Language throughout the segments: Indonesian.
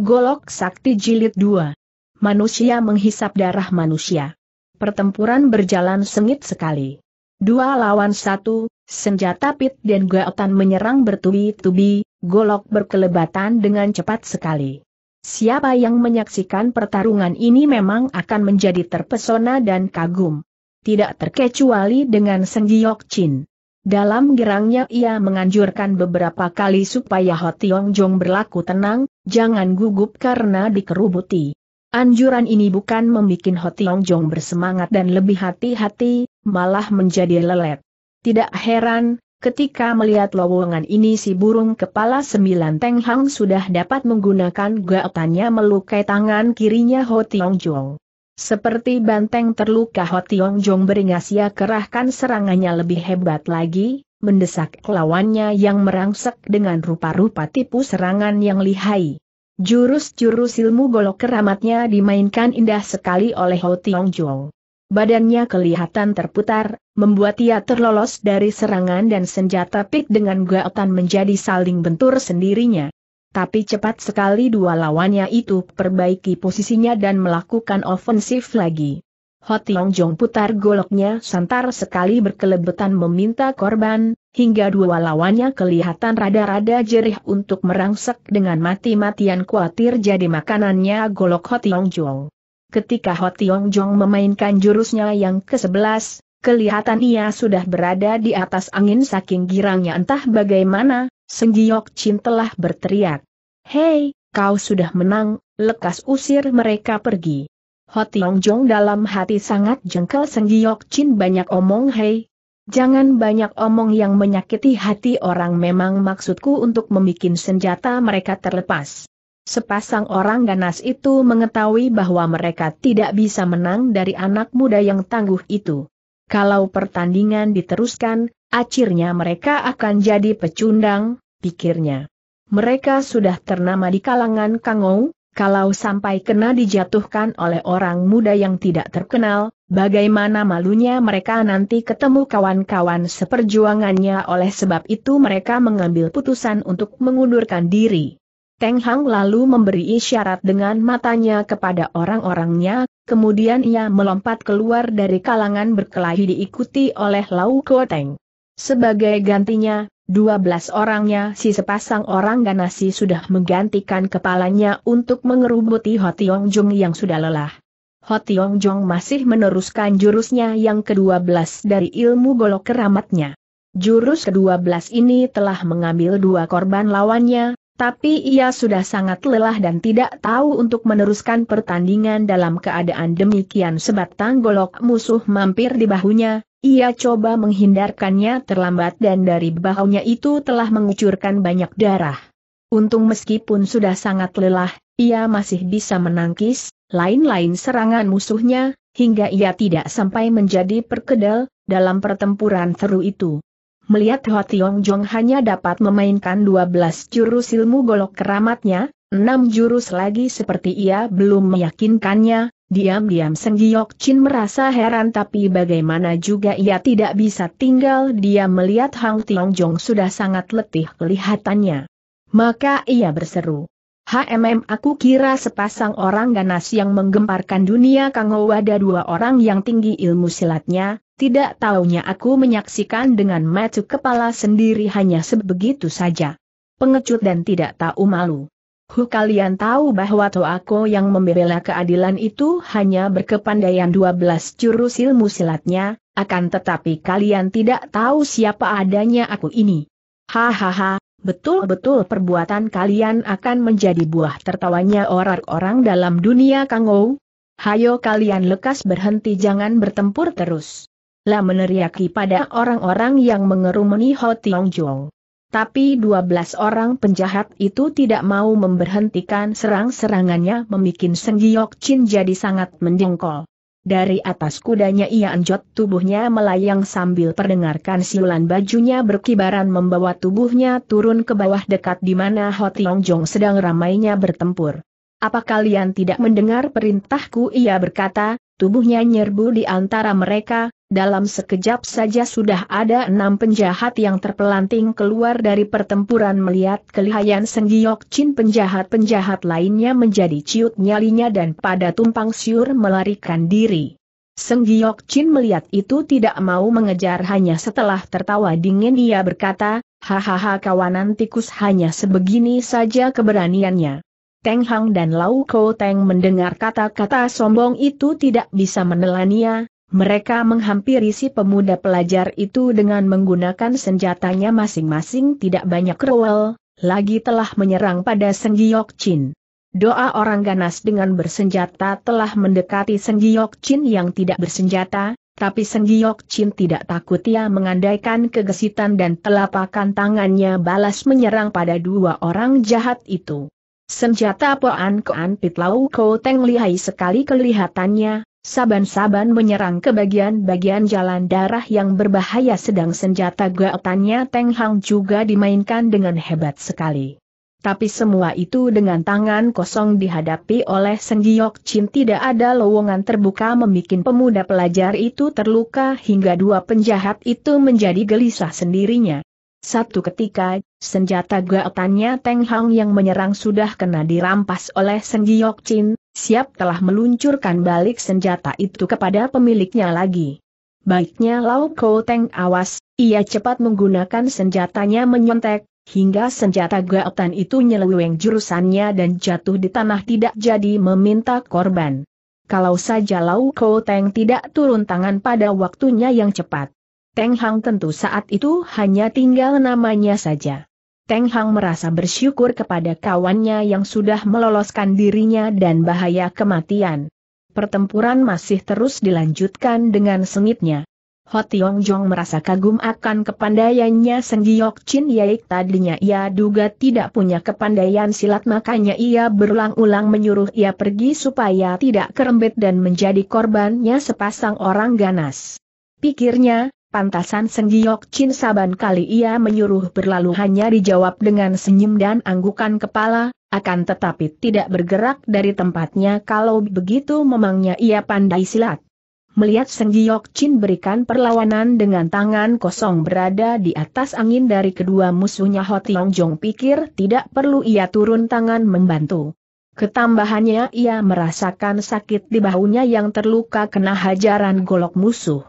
Golok Sakti Jilid 2. Manusia menghisap darah manusia. Pertempuran berjalan sengit sekali. Dua lawan satu, senjata pit dan gaotan menyerang bertubi-tubi, golok berkelebatan dengan cepat sekali. Siapa yang menyaksikan pertarungan ini memang akan menjadi terpesona dan kagum. Tidak terkecuali dengan Senggiok Chin. Dalam gerangnya ia menganjurkan beberapa kali supaya Ho Tiong Jong berlaku tenang, jangan gugup karena dikerubuti. Anjuran ini bukan membuat Ho Tiong Jong bersemangat dan lebih hati-hati, malah menjadi lelet. Tidak heran, ketika melihat lowongan ini si burung kepala sembilan Teng Hang sudah dapat menggunakan gaotannya melukai tangan kirinya Ho Tiong Jong. Seperti banteng terluka Tiong Jong beringas ia kerahkan serangannya lebih hebat lagi, mendesak lawannya yang merangsek dengan rupa-rupa tipu serangan yang lihai. Jurus-jurus ilmu golok keramatnya dimainkan indah sekali oleh Ho Tiong Jong. Badannya kelihatan terputar, membuat ia terlolos dari serangan dan senjata pik dengan gaotan menjadi saling bentur sendirinya tapi cepat sekali dua lawannya itu perbaiki posisinya dan melakukan ofensif lagi. Yong Jong putar goloknya santar sekali berkelebetan meminta korban, hingga dua lawannya kelihatan rada-rada jerih untuk merangsek dengan mati-matian khawatir jadi makanannya golok Yong Jong. Ketika Yong Jong memainkan jurusnya yang ke-11, kelihatan ia sudah berada di atas angin saking girangnya entah bagaimana, Senggiok Chin telah berteriak. Hei, kau sudah menang, lekas usir mereka pergi. Hotiong Jong dalam hati sangat jengkel Senggiok Chin banyak omong hei. Jangan banyak omong yang menyakiti hati orang memang maksudku untuk membuat senjata mereka terlepas. Sepasang orang ganas itu mengetahui bahwa mereka tidak bisa menang dari anak muda yang tangguh itu. Kalau pertandingan diteruskan, Akhirnya mereka akan jadi pecundang, pikirnya. Mereka sudah ternama di kalangan Kangou, kalau sampai kena dijatuhkan oleh orang muda yang tidak terkenal, bagaimana malunya mereka nanti ketemu kawan-kawan seperjuangannya oleh sebab itu mereka mengambil putusan untuk mengundurkan diri. Teng Hang lalu memberi isyarat dengan matanya kepada orang-orangnya, kemudian ia melompat keluar dari kalangan berkelahi diikuti oleh Lau Kuo Teng. Sebagai gantinya, 12 orangnya si sepasang orang ganasi sudah menggantikan kepalanya untuk mengerubuti Ho Tiong Jung yang sudah lelah. Ho Tiong Jung masih meneruskan jurusnya yang ke-12 dari ilmu golok keramatnya. Jurus ke-12 ini telah mengambil dua korban lawannya, tapi ia sudah sangat lelah dan tidak tahu untuk meneruskan pertandingan dalam keadaan demikian sebatang golok musuh mampir di bahunya, ia coba menghindarkannya terlambat dan dari bahunya itu telah mengucurkan banyak darah. Untung meskipun sudah sangat lelah, ia masih bisa menangkis, lain-lain serangan musuhnya, hingga ia tidak sampai menjadi perkedel, dalam pertempuran seru itu. Melihat Hua Tiong Jong hanya dapat memainkan 12 jurus ilmu golok keramatnya, 6 jurus lagi seperti ia belum meyakinkannya, Diam-diam Seng Giok Chin merasa heran tapi bagaimana juga ia tidak bisa tinggal dia melihat Hang Tiong Jong sudah sangat letih kelihatannya. Maka ia berseru. HMM aku kira sepasang orang ganas yang menggemparkan dunia Kang ada dua orang yang tinggi ilmu silatnya, tidak taunya aku menyaksikan dengan mata kepala sendiri hanya sebegitu saja. Pengecut dan tidak tahu malu. Hu kalian tahu bahwa Toako yang membela keadilan itu hanya berkepandaian 12 jurus ilmu silatnya, akan tetapi kalian tidak tahu siapa adanya aku ini. Hahaha, betul-betul perbuatan kalian akan menjadi buah tertawanya orang-orang dalam dunia Kangou. Hayo kalian lekas berhenti jangan bertempur terus. Lah meneriaki pada orang-orang yang mengerumuni Ho Tiong Jong. Tapi 12 orang penjahat itu tidak mau memberhentikan serang-serangannya membuat Seng Giok Chin jadi sangat mendengkol. Dari atas kudanya ia anjot tubuhnya melayang sambil perdengarkan siulan bajunya berkibaran membawa tubuhnya turun ke bawah dekat di mana Ho Tiong Jong sedang ramainya bertempur. Apa kalian tidak mendengar perintahku ia berkata, tubuhnya nyerbu di antara mereka, dalam sekejap saja sudah ada enam penjahat yang terpelanting keluar dari pertempuran melihat kelihayan Senggiok Chin penjahat-penjahat lainnya menjadi ciut nyalinya dan pada tumpang siur melarikan diri. Senggiok Chin melihat itu tidak mau mengejar hanya setelah tertawa dingin ia berkata, hahaha kawanan tikus hanya sebegini saja keberaniannya. Teng Hang dan Lau Ko Teng mendengar kata-kata sombong itu tidak bisa menelannya, mereka menghampiri si pemuda pelajar itu dengan menggunakan senjatanya masing-masing tidak banyak rewel, lagi telah menyerang pada Seng Giok Chin. Doa orang ganas dengan bersenjata telah mendekati Seng Giok Chin yang tidak bersenjata, tapi Seng Giok Chin tidak takut ia mengandaikan kegesitan dan telapakan tangannya balas menyerang pada dua orang jahat itu. Senjata Poan Koan Pitlau Ko Teng lihai sekali kelihatannya, saban-saban menyerang ke bagian-bagian jalan darah yang berbahaya sedang senjata gaotannya Teng Hang juga dimainkan dengan hebat sekali. Tapi semua itu dengan tangan kosong dihadapi oleh Senggiyok Chin tidak ada lowongan terbuka membuat pemuda pelajar itu terluka hingga dua penjahat itu menjadi gelisah sendirinya. Satu ketika, senjata gaetannya Teng Hang yang menyerang sudah kena dirampas oleh Seng Giok Chin, siap telah meluncurkan balik senjata itu kepada pemiliknya lagi. Baiknya Lau Ko Teng awas, ia cepat menggunakan senjatanya menyontek, hingga senjata gaotan itu nyeleweng jurusannya dan jatuh di tanah tidak jadi meminta korban. Kalau saja Lau Ko Teng tidak turun tangan pada waktunya yang cepat. Teng Hang tentu saat itu hanya tinggal namanya saja. Teng Hang merasa bersyukur kepada kawannya yang sudah meloloskan dirinya dan bahaya kematian. Pertempuran masih terus dilanjutkan dengan sengitnya. Ho Tiong Jong merasa kagum akan kepandaiannya Seng Giok Chin Yaik tadinya ia duga tidak punya kepandaian silat makanya ia berulang-ulang menyuruh ia pergi supaya tidak kerembet dan menjadi korbannya sepasang orang ganas. Pikirnya, Pantasan Senggiok Chin Saban kali ia menyuruh berlalu hanya dijawab dengan senyum dan anggukan kepala, akan tetapi tidak bergerak dari tempatnya kalau begitu memangnya ia pandai silat. Melihat Senggiok Chin berikan perlawanan dengan tangan kosong berada di atas angin dari kedua musuhnya Hotiong Jong pikir tidak perlu ia turun tangan membantu. Ketambahannya ia merasakan sakit di bahunya yang terluka kena hajaran golok musuh.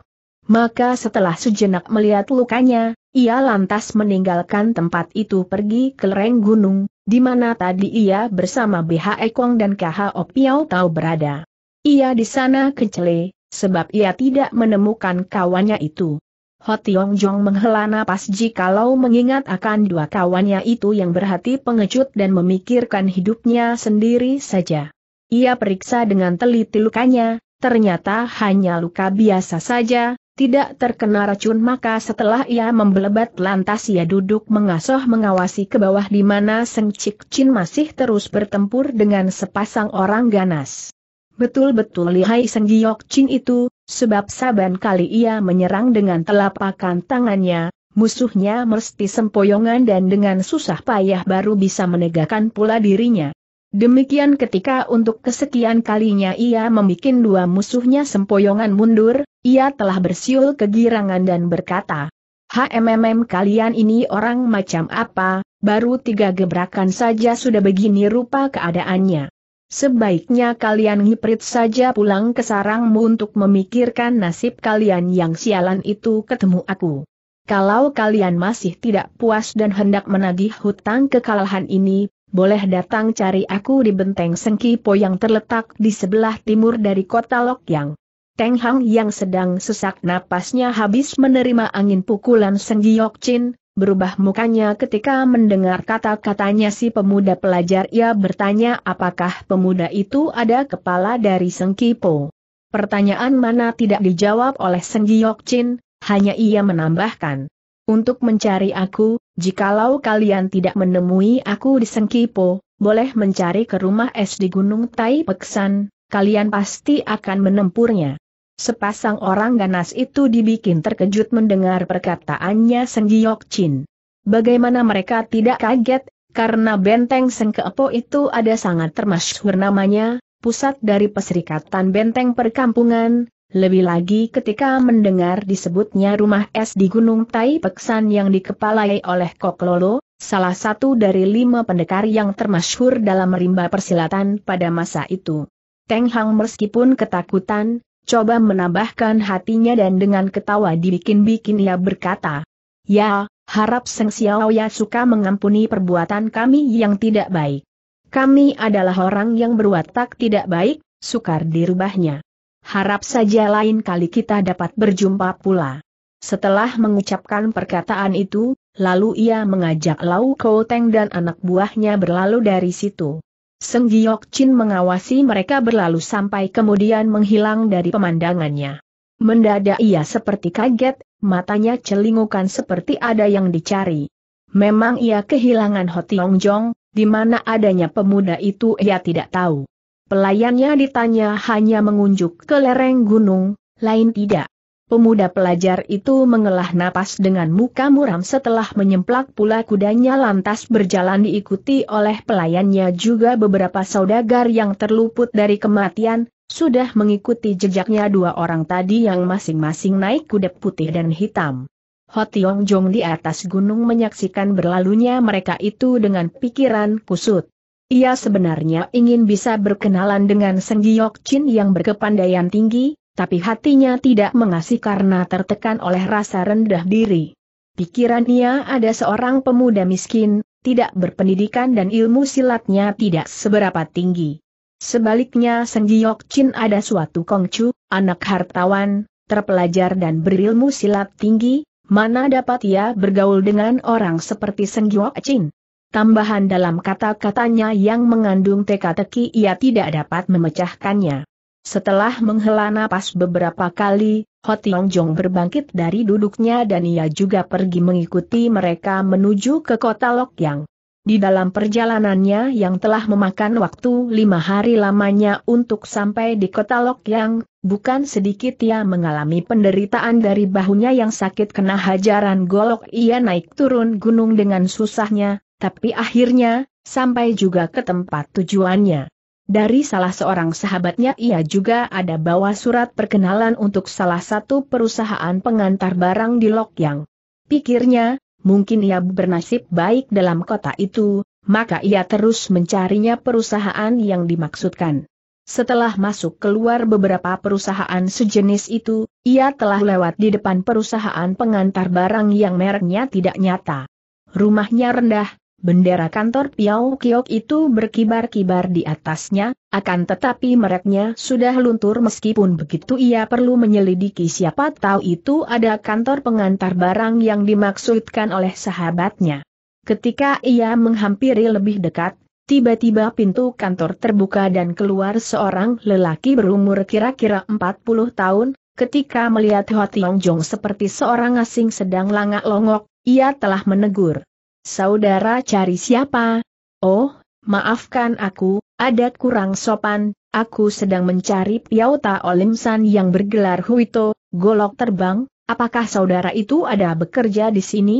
Maka setelah sejenak melihat lukanya, ia lantas meninggalkan tempat itu pergi ke lereng gunung, di mana tadi ia bersama BH Ekong dan KH Opiau tahu berada. Ia di sana kecele, sebab ia tidak menemukan kawannya itu. Hotiong Jong menghela napas jikalau mengingat akan dua kawannya itu yang berhati pengecut dan memikirkan hidupnya sendiri saja. Ia periksa dengan teliti lukanya, ternyata hanya luka biasa saja, tidak terkena racun maka setelah ia membelebat lantas ia duduk mengasuh mengawasi ke bawah di mana Seng Cik Chin masih terus bertempur dengan sepasang orang ganas. Betul-betul lihai Seng Giok Chin itu, sebab saban kali ia menyerang dengan telapakan tangannya, musuhnya mesti sempoyongan dan dengan susah payah baru bisa menegakkan pula dirinya. Demikian ketika untuk kesekian kalinya ia membuat dua musuhnya sempoyongan mundur, ia telah bersiul kegirangan dan berkata, HMMM kalian ini orang macam apa, baru tiga gebrakan saja sudah begini rupa keadaannya. Sebaiknya kalian ngiprit saja pulang ke sarangmu untuk memikirkan nasib kalian yang sialan itu ketemu aku. Kalau kalian masih tidak puas dan hendak menagih hutang kekalahan ini, boleh datang cari aku di benteng Sengkipo yang terletak di sebelah timur dari kota Lokyang. Teng Hang yang sedang sesak napasnya habis menerima angin pukulan Seng Giok Chin, berubah mukanya ketika mendengar kata-katanya si pemuda pelajar ia bertanya apakah pemuda itu ada kepala dari Seng Kipo. Pertanyaan mana tidak dijawab oleh Seng Giok Chin, hanya ia menambahkan. Untuk mencari aku, jikalau kalian tidak menemui aku di Sengkipo, boleh mencari ke rumah es di Gunung Tai Peksan, kalian pasti akan menempurnya. Sepasang orang ganas itu dibikin terkejut mendengar perkataannya Seng Giok Chin. Bagaimana mereka tidak kaget, karena benteng Seng Keepo itu ada sangat termasyhur namanya, pusat dari Perserikatan Benteng Perkampungan, lebih lagi ketika mendengar disebutnya rumah es di Gunung Tai Peksan yang dikepalai oleh Kok Lolo, salah satu dari lima pendekar yang termasyhur dalam rimba persilatan pada masa itu. Teng Hang meskipun ketakutan, coba menambahkan hatinya dan dengan ketawa dibikin-bikin ia berkata, Ya, harap Seng Xiao Ya suka mengampuni perbuatan kami yang tidak baik. Kami adalah orang yang berwatak tidak baik, sukar dirubahnya. Harap saja lain kali kita dapat berjumpa pula. Setelah mengucapkan perkataan itu, lalu ia mengajak Lau Kau Teng dan anak buahnya berlalu dari situ. Seng Giok Chin mengawasi mereka berlalu sampai kemudian menghilang dari pemandangannya. Mendadak ia seperti kaget, matanya celingukan seperti ada yang dicari. Memang ia kehilangan Ho Tiong Jong, di mana adanya pemuda itu ia tidak tahu. Pelayannya ditanya hanya mengunjuk ke lereng gunung, lain tidak. Pemuda pelajar itu mengelah napas dengan muka muram setelah menyemplak pula kudanya lantas berjalan diikuti oleh pelayannya juga beberapa saudagar yang terluput dari kematian, sudah mengikuti jejaknya dua orang tadi yang masing-masing naik kuda putih dan hitam. Hotiong Jong di atas gunung menyaksikan berlalunya mereka itu dengan pikiran kusut. Ia sebenarnya ingin bisa berkenalan dengan Seng Giok Chin yang berkepandaian tinggi, tapi hatinya tidak mengasih karena tertekan oleh rasa rendah diri. Pikirannya ada seorang pemuda miskin, tidak berpendidikan dan ilmu silatnya tidak seberapa tinggi. Sebaliknya Seng Giok Chin ada suatu kongcu, anak hartawan, terpelajar dan berilmu silat tinggi, mana dapat ia bergaul dengan orang seperti Seng Giok Chin. Tambahan dalam kata-katanya yang mengandung teka-teki ia tidak dapat memecahkannya. Setelah menghela napas beberapa kali, Ho Tiong Jong berbangkit dari duduknya dan ia juga pergi mengikuti mereka menuju ke kota Lokyang. Di dalam perjalanannya yang telah memakan waktu lima hari lamanya untuk sampai di kota Lokyang, bukan sedikit ia mengalami penderitaan dari bahunya yang sakit kena hajaran golok ia naik turun gunung dengan susahnya, tapi akhirnya, sampai juga ke tempat tujuannya. Dari salah seorang sahabatnya ia juga ada bawa surat perkenalan untuk salah satu perusahaan pengantar barang di Lokyang. Pikirnya, mungkin ia bernasib baik dalam kota itu, maka ia terus mencarinya perusahaan yang dimaksudkan. Setelah masuk keluar beberapa perusahaan sejenis itu, ia telah lewat di depan perusahaan pengantar barang yang mereknya tidak nyata. Rumahnya rendah, Bendera kantor Piao Kiok itu berkibar-kibar di atasnya, akan tetapi mereknya sudah luntur meskipun begitu ia perlu menyelidiki siapa tahu itu ada kantor pengantar barang yang dimaksudkan oleh sahabatnya. Ketika ia menghampiri lebih dekat, tiba-tiba pintu kantor terbuka dan keluar seorang lelaki berumur kira-kira 40 tahun, ketika melihat Ho Tiong Jong seperti seorang asing sedang langak longok, ia telah menegur. Saudara cari siapa? Oh, maafkan aku, ada kurang sopan, aku sedang mencari Piauta Olimsan yang bergelar Huito, golok terbang, apakah saudara itu ada bekerja di sini?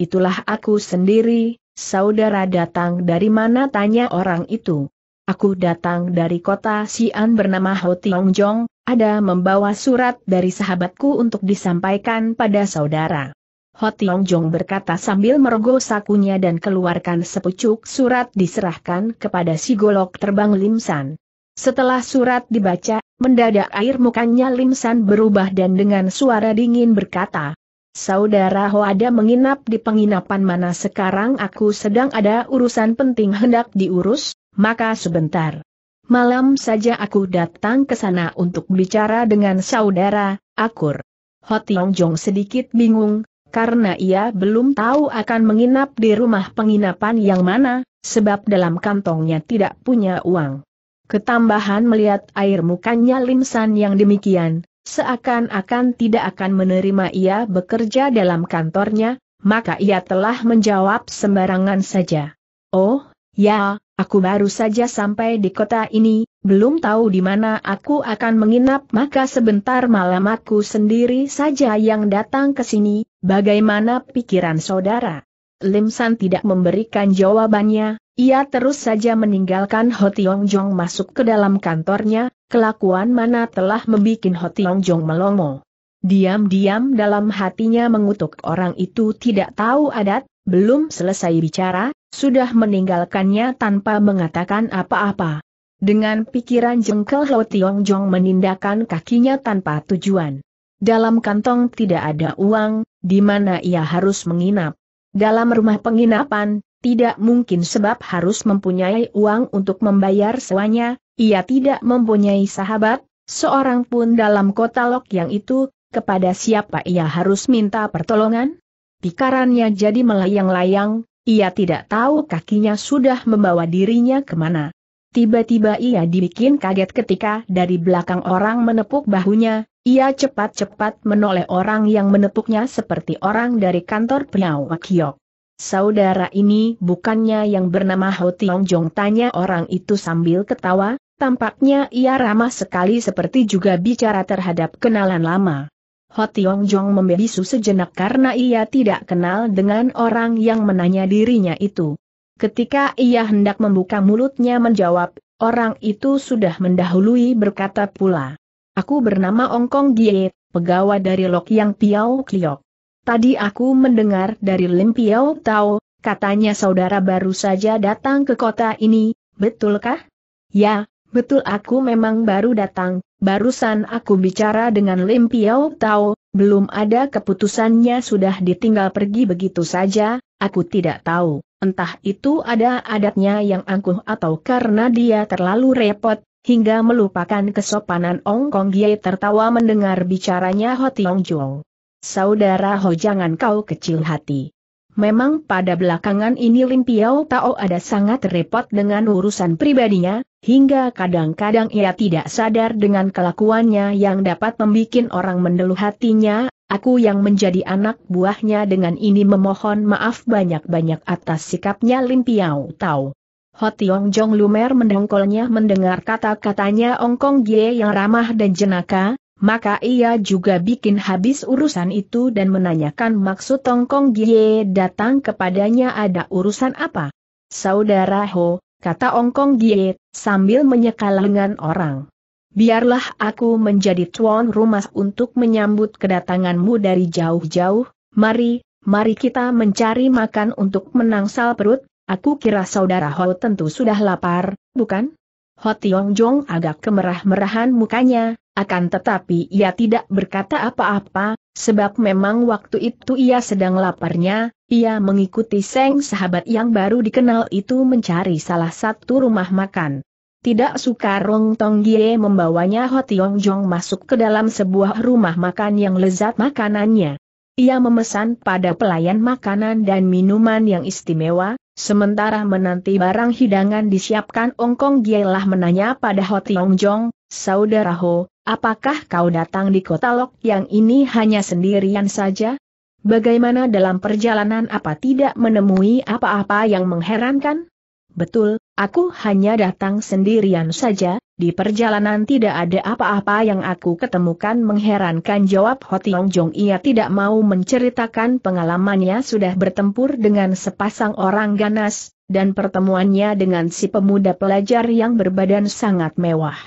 Itulah aku sendiri, saudara datang dari mana tanya orang itu. Aku datang dari kota Xi'an bernama Ho Tiong Jong, ada membawa surat dari sahabatku untuk disampaikan pada saudara. Hoti Yong Jong berkata sambil merogoh sakunya dan keluarkan sepucuk surat diserahkan kepada si golok terbang Lim San. Setelah surat dibaca, mendadak air mukanya Lim San berubah dan dengan suara dingin berkata, Saudara Ho ada menginap di penginapan mana sekarang aku sedang ada urusan penting hendak diurus, maka sebentar. Malam saja aku datang ke sana untuk bicara dengan saudara, Akur. Hot Yong Jong sedikit bingung, karena ia belum tahu akan menginap di rumah penginapan yang mana, sebab dalam kantongnya tidak punya uang. Ketambahan melihat air mukanya Limsan yang demikian, seakan-akan tidak akan menerima ia bekerja dalam kantornya, maka ia telah menjawab sembarangan saja. Oh, ya, aku baru saja sampai di kota ini, belum tahu di mana aku akan menginap maka sebentar malam aku sendiri saja yang datang ke sini, Bagaimana pikiran saudara? Lim San tidak memberikan jawabannya, ia terus saja meninggalkan Ho Tiong Jong masuk ke dalam kantornya, kelakuan mana telah membuat Ho Tiong Jong melongo. Diam-diam dalam hatinya mengutuk orang itu tidak tahu adat, belum selesai bicara, sudah meninggalkannya tanpa mengatakan apa-apa. Dengan pikiran jengkel Ho Tiong Jong menindakkan kakinya tanpa tujuan. Dalam kantong tidak ada uang, di mana ia harus menginap. Dalam rumah penginapan, tidak mungkin sebab harus mempunyai uang untuk membayar sewanya, ia tidak mempunyai sahabat, seorang pun dalam kota Lok yang itu, kepada siapa ia harus minta pertolongan? Pikarannya jadi melayang-layang, ia tidak tahu kakinya sudah membawa dirinya kemana. Tiba-tiba ia dibikin kaget ketika dari belakang orang menepuk bahunya, ia cepat-cepat menoleh orang yang menepuknya seperti orang dari kantor Piao Kiok. Saudara ini bukannya yang bernama Ho Tiong Jong tanya orang itu sambil ketawa, tampaknya ia ramah sekali seperti juga bicara terhadap kenalan lama. Ho Tiong Jong membisu sejenak karena ia tidak kenal dengan orang yang menanya dirinya itu. Ketika ia hendak membuka mulutnya menjawab, orang itu sudah mendahului berkata pula. Aku bernama Ongkong Gie, pegawai dari Lok Yang Piao Kliok. Tadi aku mendengar dari Lim Piao Tao, katanya saudara baru saja datang ke kota ini, betulkah? Ya, betul aku memang baru datang, barusan aku bicara dengan Lim Piao Tao, belum ada keputusannya sudah ditinggal pergi begitu saja, aku tidak tahu. Entah itu ada adatnya yang angkuh atau karena dia terlalu repot, hingga melupakan kesopanan Ong Kong Gie tertawa mendengar bicaranya Ho Tiong Jong. Saudara Ho jangan kau kecil hati. Memang pada belakangan ini Lim Piao Tao ada sangat repot dengan urusan pribadinya, hingga kadang-kadang ia tidak sadar dengan kelakuannya yang dapat membuat orang mendeluh hatinya, aku yang menjadi anak buahnya dengan ini memohon maaf banyak-banyak atas sikapnya Lim Piao Tao. Hotiong Jong Lumer mendongkolnya mendengar kata-katanya Ong Kong Gie yang ramah dan jenaka, maka ia juga bikin habis urusan itu dan menanyakan maksud Ong Kong Gie datang kepadanya ada urusan apa. Saudara Ho, kata Ong Kong Gie, sambil menyekal lengan orang. Biarlah aku menjadi tuan rumah untuk menyambut kedatanganmu dari jauh-jauh, mari, mari kita mencari makan untuk menangsal perut, Aku kira saudara Ho tentu sudah lapar, bukan? Ho Tiong Jong agak kemerah-merahan mukanya, akan tetapi ia tidak berkata apa-apa, sebab memang waktu itu ia sedang laparnya, ia mengikuti Seng sahabat yang baru dikenal itu mencari salah satu rumah makan. Tidak suka Rong Tong Gie membawanya Ho Tiong Jong masuk ke dalam sebuah rumah makan yang lezat makanannya. Ia memesan pada pelayan makanan dan minuman yang istimewa, Sementara menanti barang hidangan disiapkan Ongkong Gielah menanya pada Ho Tiong Jong, Saudara Ho, apakah kau datang di kota Lok yang ini hanya sendirian saja? Bagaimana dalam perjalanan apa tidak menemui apa-apa yang mengherankan? Betul, aku hanya datang sendirian saja, di perjalanan tidak ada apa-apa yang aku ketemukan mengherankan jawab Hotiong Jong ia tidak mau menceritakan pengalamannya sudah bertempur dengan sepasang orang ganas, dan pertemuannya dengan si pemuda pelajar yang berbadan sangat mewah.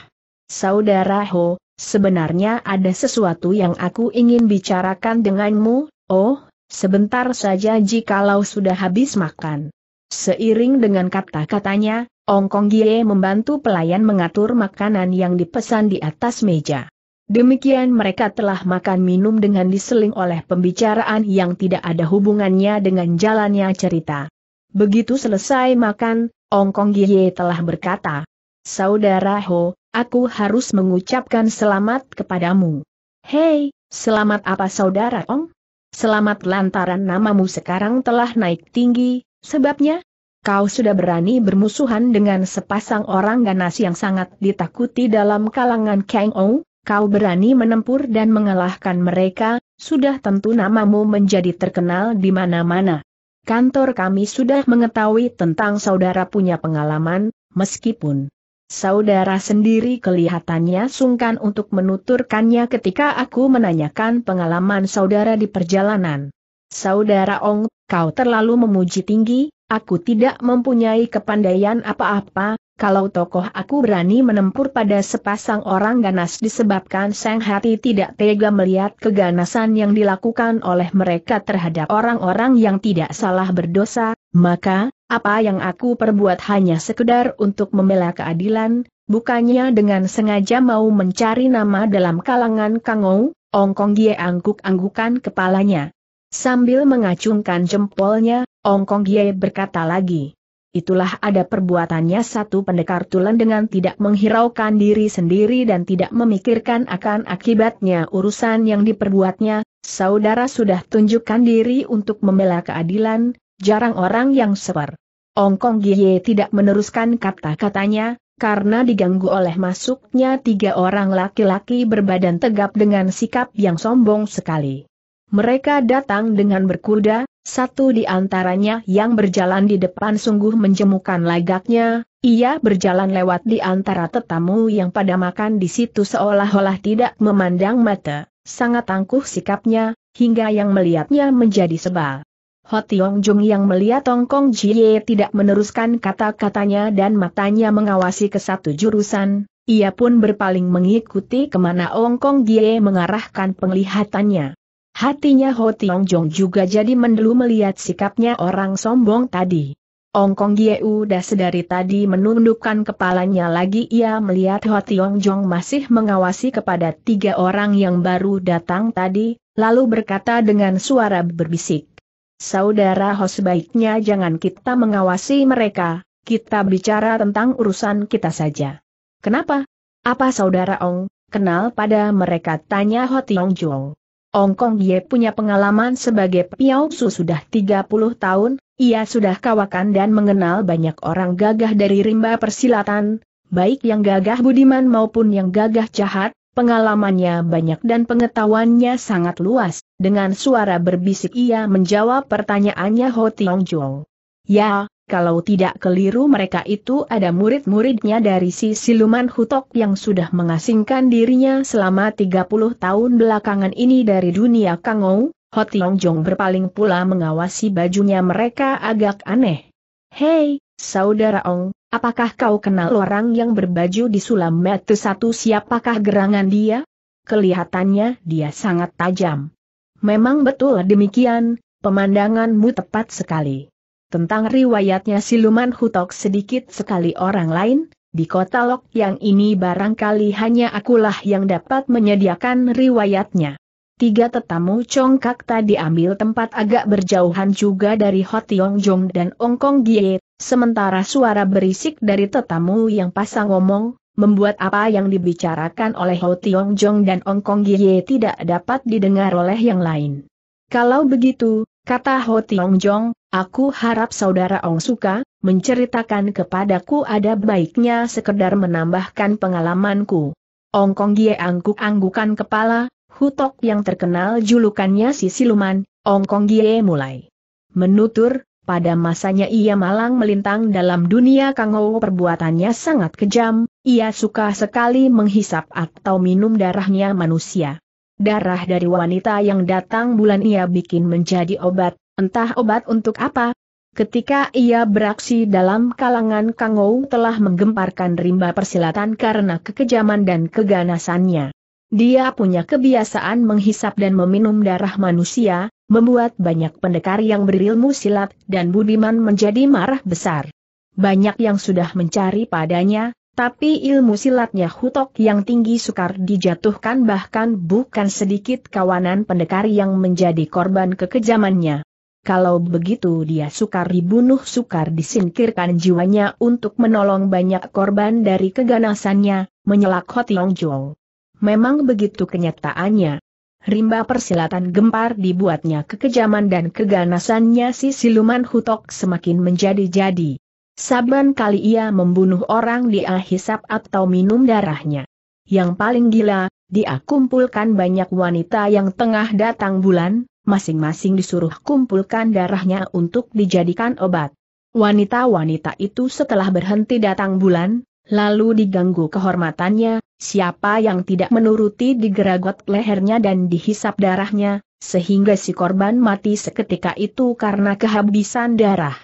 Saudara Ho, sebenarnya ada sesuatu yang aku ingin bicarakan denganmu, oh, sebentar saja jikalau sudah habis makan. Seiring dengan kata-katanya, Ong Kong Gie membantu pelayan mengatur makanan yang dipesan di atas meja. Demikian mereka telah makan minum dengan diseling oleh pembicaraan yang tidak ada hubungannya dengan jalannya cerita. Begitu selesai makan, Ong Kong Gie telah berkata, Saudara Ho, aku harus mengucapkan selamat kepadamu. Hei, selamat apa saudara Ong? Selamat lantaran namamu sekarang telah naik tinggi, Sebabnya, kau sudah berani bermusuhan dengan sepasang orang ganas yang sangat ditakuti dalam kalangan Kang Ou, kau berani menempur dan mengalahkan mereka, sudah tentu namamu menjadi terkenal di mana-mana. Kantor kami sudah mengetahui tentang saudara punya pengalaman, meskipun saudara sendiri kelihatannya sungkan untuk menuturkannya ketika aku menanyakan pengalaman saudara di perjalanan. Saudara Ong, kau terlalu memuji tinggi, aku tidak mempunyai kepandaian apa-apa, kalau tokoh aku berani menempur pada sepasang orang ganas disebabkan Sang Hati tidak tega melihat keganasan yang dilakukan oleh mereka terhadap orang-orang yang tidak salah berdosa, maka, apa yang aku perbuat hanya sekedar untuk membela keadilan, bukannya dengan sengaja mau mencari nama dalam kalangan Kangou, Ong Kong Gie angguk-anggukan kepalanya. Sambil mengacungkan jempolnya, Ong Kong Ye berkata lagi. Itulah ada perbuatannya satu pendekar tulen dengan tidak menghiraukan diri sendiri dan tidak memikirkan akan akibatnya urusan yang diperbuatnya, saudara sudah tunjukkan diri untuk membela keadilan, jarang orang yang seper. Kong Gie tidak meneruskan kata-katanya, karena diganggu oleh masuknya tiga orang laki-laki berbadan tegap dengan sikap yang sombong sekali. Mereka datang dengan berkuda, satu di antaranya yang berjalan di depan sungguh menjemukan lagaknya, ia berjalan lewat di antara tetamu yang pada makan di situ seolah-olah tidak memandang mata, sangat tangguh sikapnya, hingga yang melihatnya menjadi sebal. Yong Jung yang melihat Hong Kong Jie tidak meneruskan kata-katanya dan matanya mengawasi ke satu jurusan, ia pun berpaling mengikuti kemana Hong Kong Jie mengarahkan penglihatannya. Hatinya Ho Tiong Jong juga jadi mendelu melihat sikapnya orang sombong tadi. Ongkong Gieu das sedari tadi menundukkan kepalanya lagi ia melihat Ho Tiong Jong masih mengawasi kepada tiga orang yang baru datang tadi, lalu berkata dengan suara berbisik. Saudara Ho sebaiknya jangan kita mengawasi mereka, kita bicara tentang urusan kita saja. Kenapa? Apa saudara Ong, kenal pada mereka tanya Ho Tiong Jong. Ong Kong Ye punya pengalaman sebagai piausu sudah 30 tahun, ia sudah kawakan dan mengenal banyak orang gagah dari rimba persilatan, baik yang gagah budiman maupun yang gagah jahat, pengalamannya banyak dan pengetahuannya sangat luas, dengan suara berbisik ia menjawab pertanyaannya Ho Tiong Jong. Ya, kalau tidak keliru mereka itu ada murid-muridnya dari si siluman hutok yang sudah mengasingkan dirinya selama 30 tahun belakangan ini dari dunia Kangou, Hotiong Jong berpaling pula mengawasi bajunya mereka agak aneh. Hei, saudara Ong, apakah kau kenal orang yang berbaju di sulam metu satu siapakah gerangan dia? Kelihatannya dia sangat tajam. Memang betul demikian, pemandanganmu tepat sekali. Tentang riwayatnya siluman hutok sedikit sekali orang lain, di kota Lok yang ini barangkali hanya akulah yang dapat menyediakan riwayatnya. Tiga tetamu congkak tadi ambil tempat agak berjauhan juga dari Hotiong Jong dan Ong Kong Gie, sementara suara berisik dari tetamu yang pasang ngomong, membuat apa yang dibicarakan oleh Hot Tiong Jong dan Ong Kong Gie tidak dapat didengar oleh yang lain. Kalau begitu, Kata Ho Tiong Jong, aku harap saudara Ong Suka, menceritakan kepadaku ada baiknya sekedar menambahkan pengalamanku. Ong Kong Gie angguk-anggukan kepala, Hutok yang terkenal julukannya si siluman, Ong Kong Gie mulai. Menutur, pada masanya ia malang melintang dalam dunia kang kangou perbuatannya sangat kejam, ia suka sekali menghisap atau minum darahnya manusia darah dari wanita yang datang bulan ia bikin menjadi obat, entah obat untuk apa. Ketika ia beraksi dalam kalangan Kangou telah menggemparkan rimba persilatan karena kekejaman dan keganasannya. Dia punya kebiasaan menghisap dan meminum darah manusia, membuat banyak pendekar yang berilmu silat dan budiman menjadi marah besar. Banyak yang sudah mencari padanya, tapi ilmu silatnya Hutok yang tinggi sukar dijatuhkan bahkan bukan sedikit kawanan pendekar yang menjadi korban kekejamannya. Kalau begitu dia sukar dibunuh sukar disingkirkan jiwanya untuk menolong banyak korban dari keganasannya, menyelak Hotiong Jong. Memang begitu kenyataannya. Rimba persilatan gempar dibuatnya kekejaman dan keganasannya si siluman Hutok semakin menjadi-jadi. Saban kali ia membunuh orang dia hisap atau minum darahnya. Yang paling gila, dia kumpulkan banyak wanita yang tengah datang bulan, masing-masing disuruh kumpulkan darahnya untuk dijadikan obat. Wanita-wanita itu setelah berhenti datang bulan, lalu diganggu kehormatannya, siapa yang tidak menuruti digeragot lehernya dan dihisap darahnya, sehingga si korban mati seketika itu karena kehabisan darah.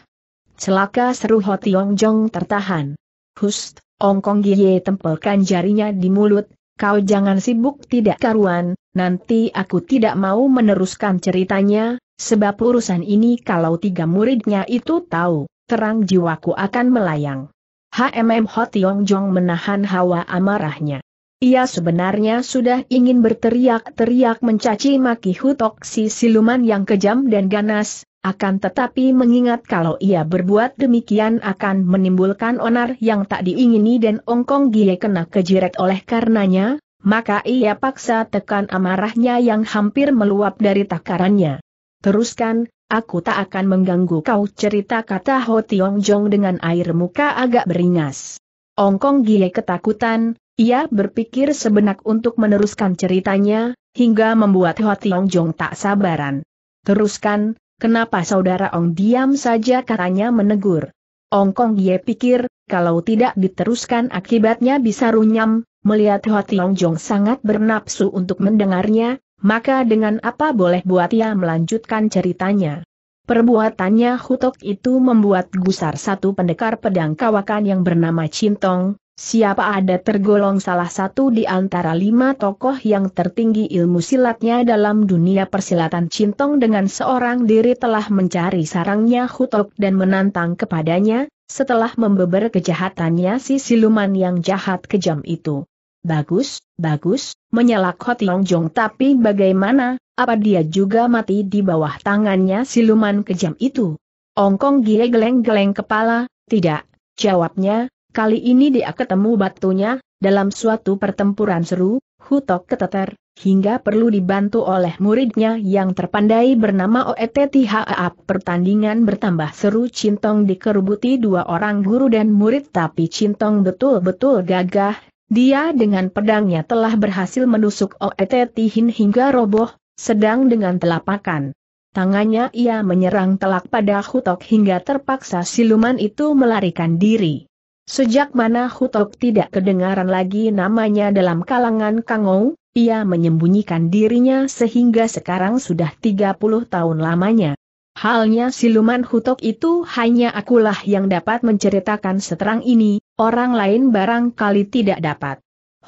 Celaka seru Ho Tiong Jong tertahan. Hust, Ong Kong Gie tempelkan jarinya di mulut, kau jangan sibuk tidak karuan, nanti aku tidak mau meneruskan ceritanya, sebab urusan ini kalau tiga muridnya itu tahu, terang jiwaku akan melayang. HMM Ho Tiong Jong menahan hawa amarahnya. Ia sebenarnya sudah ingin berteriak-teriak mencaci maki Hutok si siluman yang kejam dan ganas, akan tetapi mengingat kalau ia berbuat demikian akan menimbulkan onar yang tak diingini dan Ongkong Gie kena kejiret oleh karenanya, maka ia paksa tekan amarahnya yang hampir meluap dari takarannya. Teruskan, aku tak akan mengganggu kau cerita kata Ho Tiong Jong dengan air muka agak beringas. Ongkong Gie ketakutan, ia berpikir sebenak untuk meneruskan ceritanya, hingga membuat Hoa Tiong Jong tak sabaran. Teruskan, kenapa saudara Ong diam saja katanya menegur. Ong Kong Ye pikir, kalau tidak diteruskan akibatnya bisa runyam, melihat Hoa Tiong Jong sangat bernapsu untuk mendengarnya, maka dengan apa boleh buat ia melanjutkan ceritanya. Perbuatannya Hutok itu membuat gusar satu pendekar pedang kawakan yang bernama Cintong, siapa ada tergolong salah satu di antara lima tokoh yang tertinggi ilmu silatnya dalam dunia persilatan Cintong dengan seorang diri telah mencari sarangnya Hutok dan menantang kepadanya, setelah membeber kejahatannya si siluman yang jahat kejam itu. Bagus, bagus, menyalak Hotiong Jong tapi bagaimana, apa dia juga mati di bawah tangannya siluman kejam itu? Ongkong Gie geleng-geleng kepala, tidak, jawabnya, kali ini dia ketemu batunya, dalam suatu pertempuran seru, Hutok keteter, hingga perlu dibantu oleh muridnya yang terpandai bernama OETTHAA. Pertandingan bertambah seru Cintong dikerubuti dua orang guru dan murid tapi Cintong betul-betul gagah, dia dengan pedangnya telah berhasil menusuk Oetetihin hingga roboh, sedang dengan telapakan tangannya ia menyerang telak pada Hutok hingga terpaksa siluman itu melarikan diri. Sejak mana Hutok tidak kedengaran lagi namanya dalam kalangan Kangou, ia menyembunyikan dirinya sehingga sekarang sudah 30 tahun lamanya. Halnya siluman Hutok itu hanya akulah yang dapat menceritakan seterang ini, orang lain barangkali tidak dapat.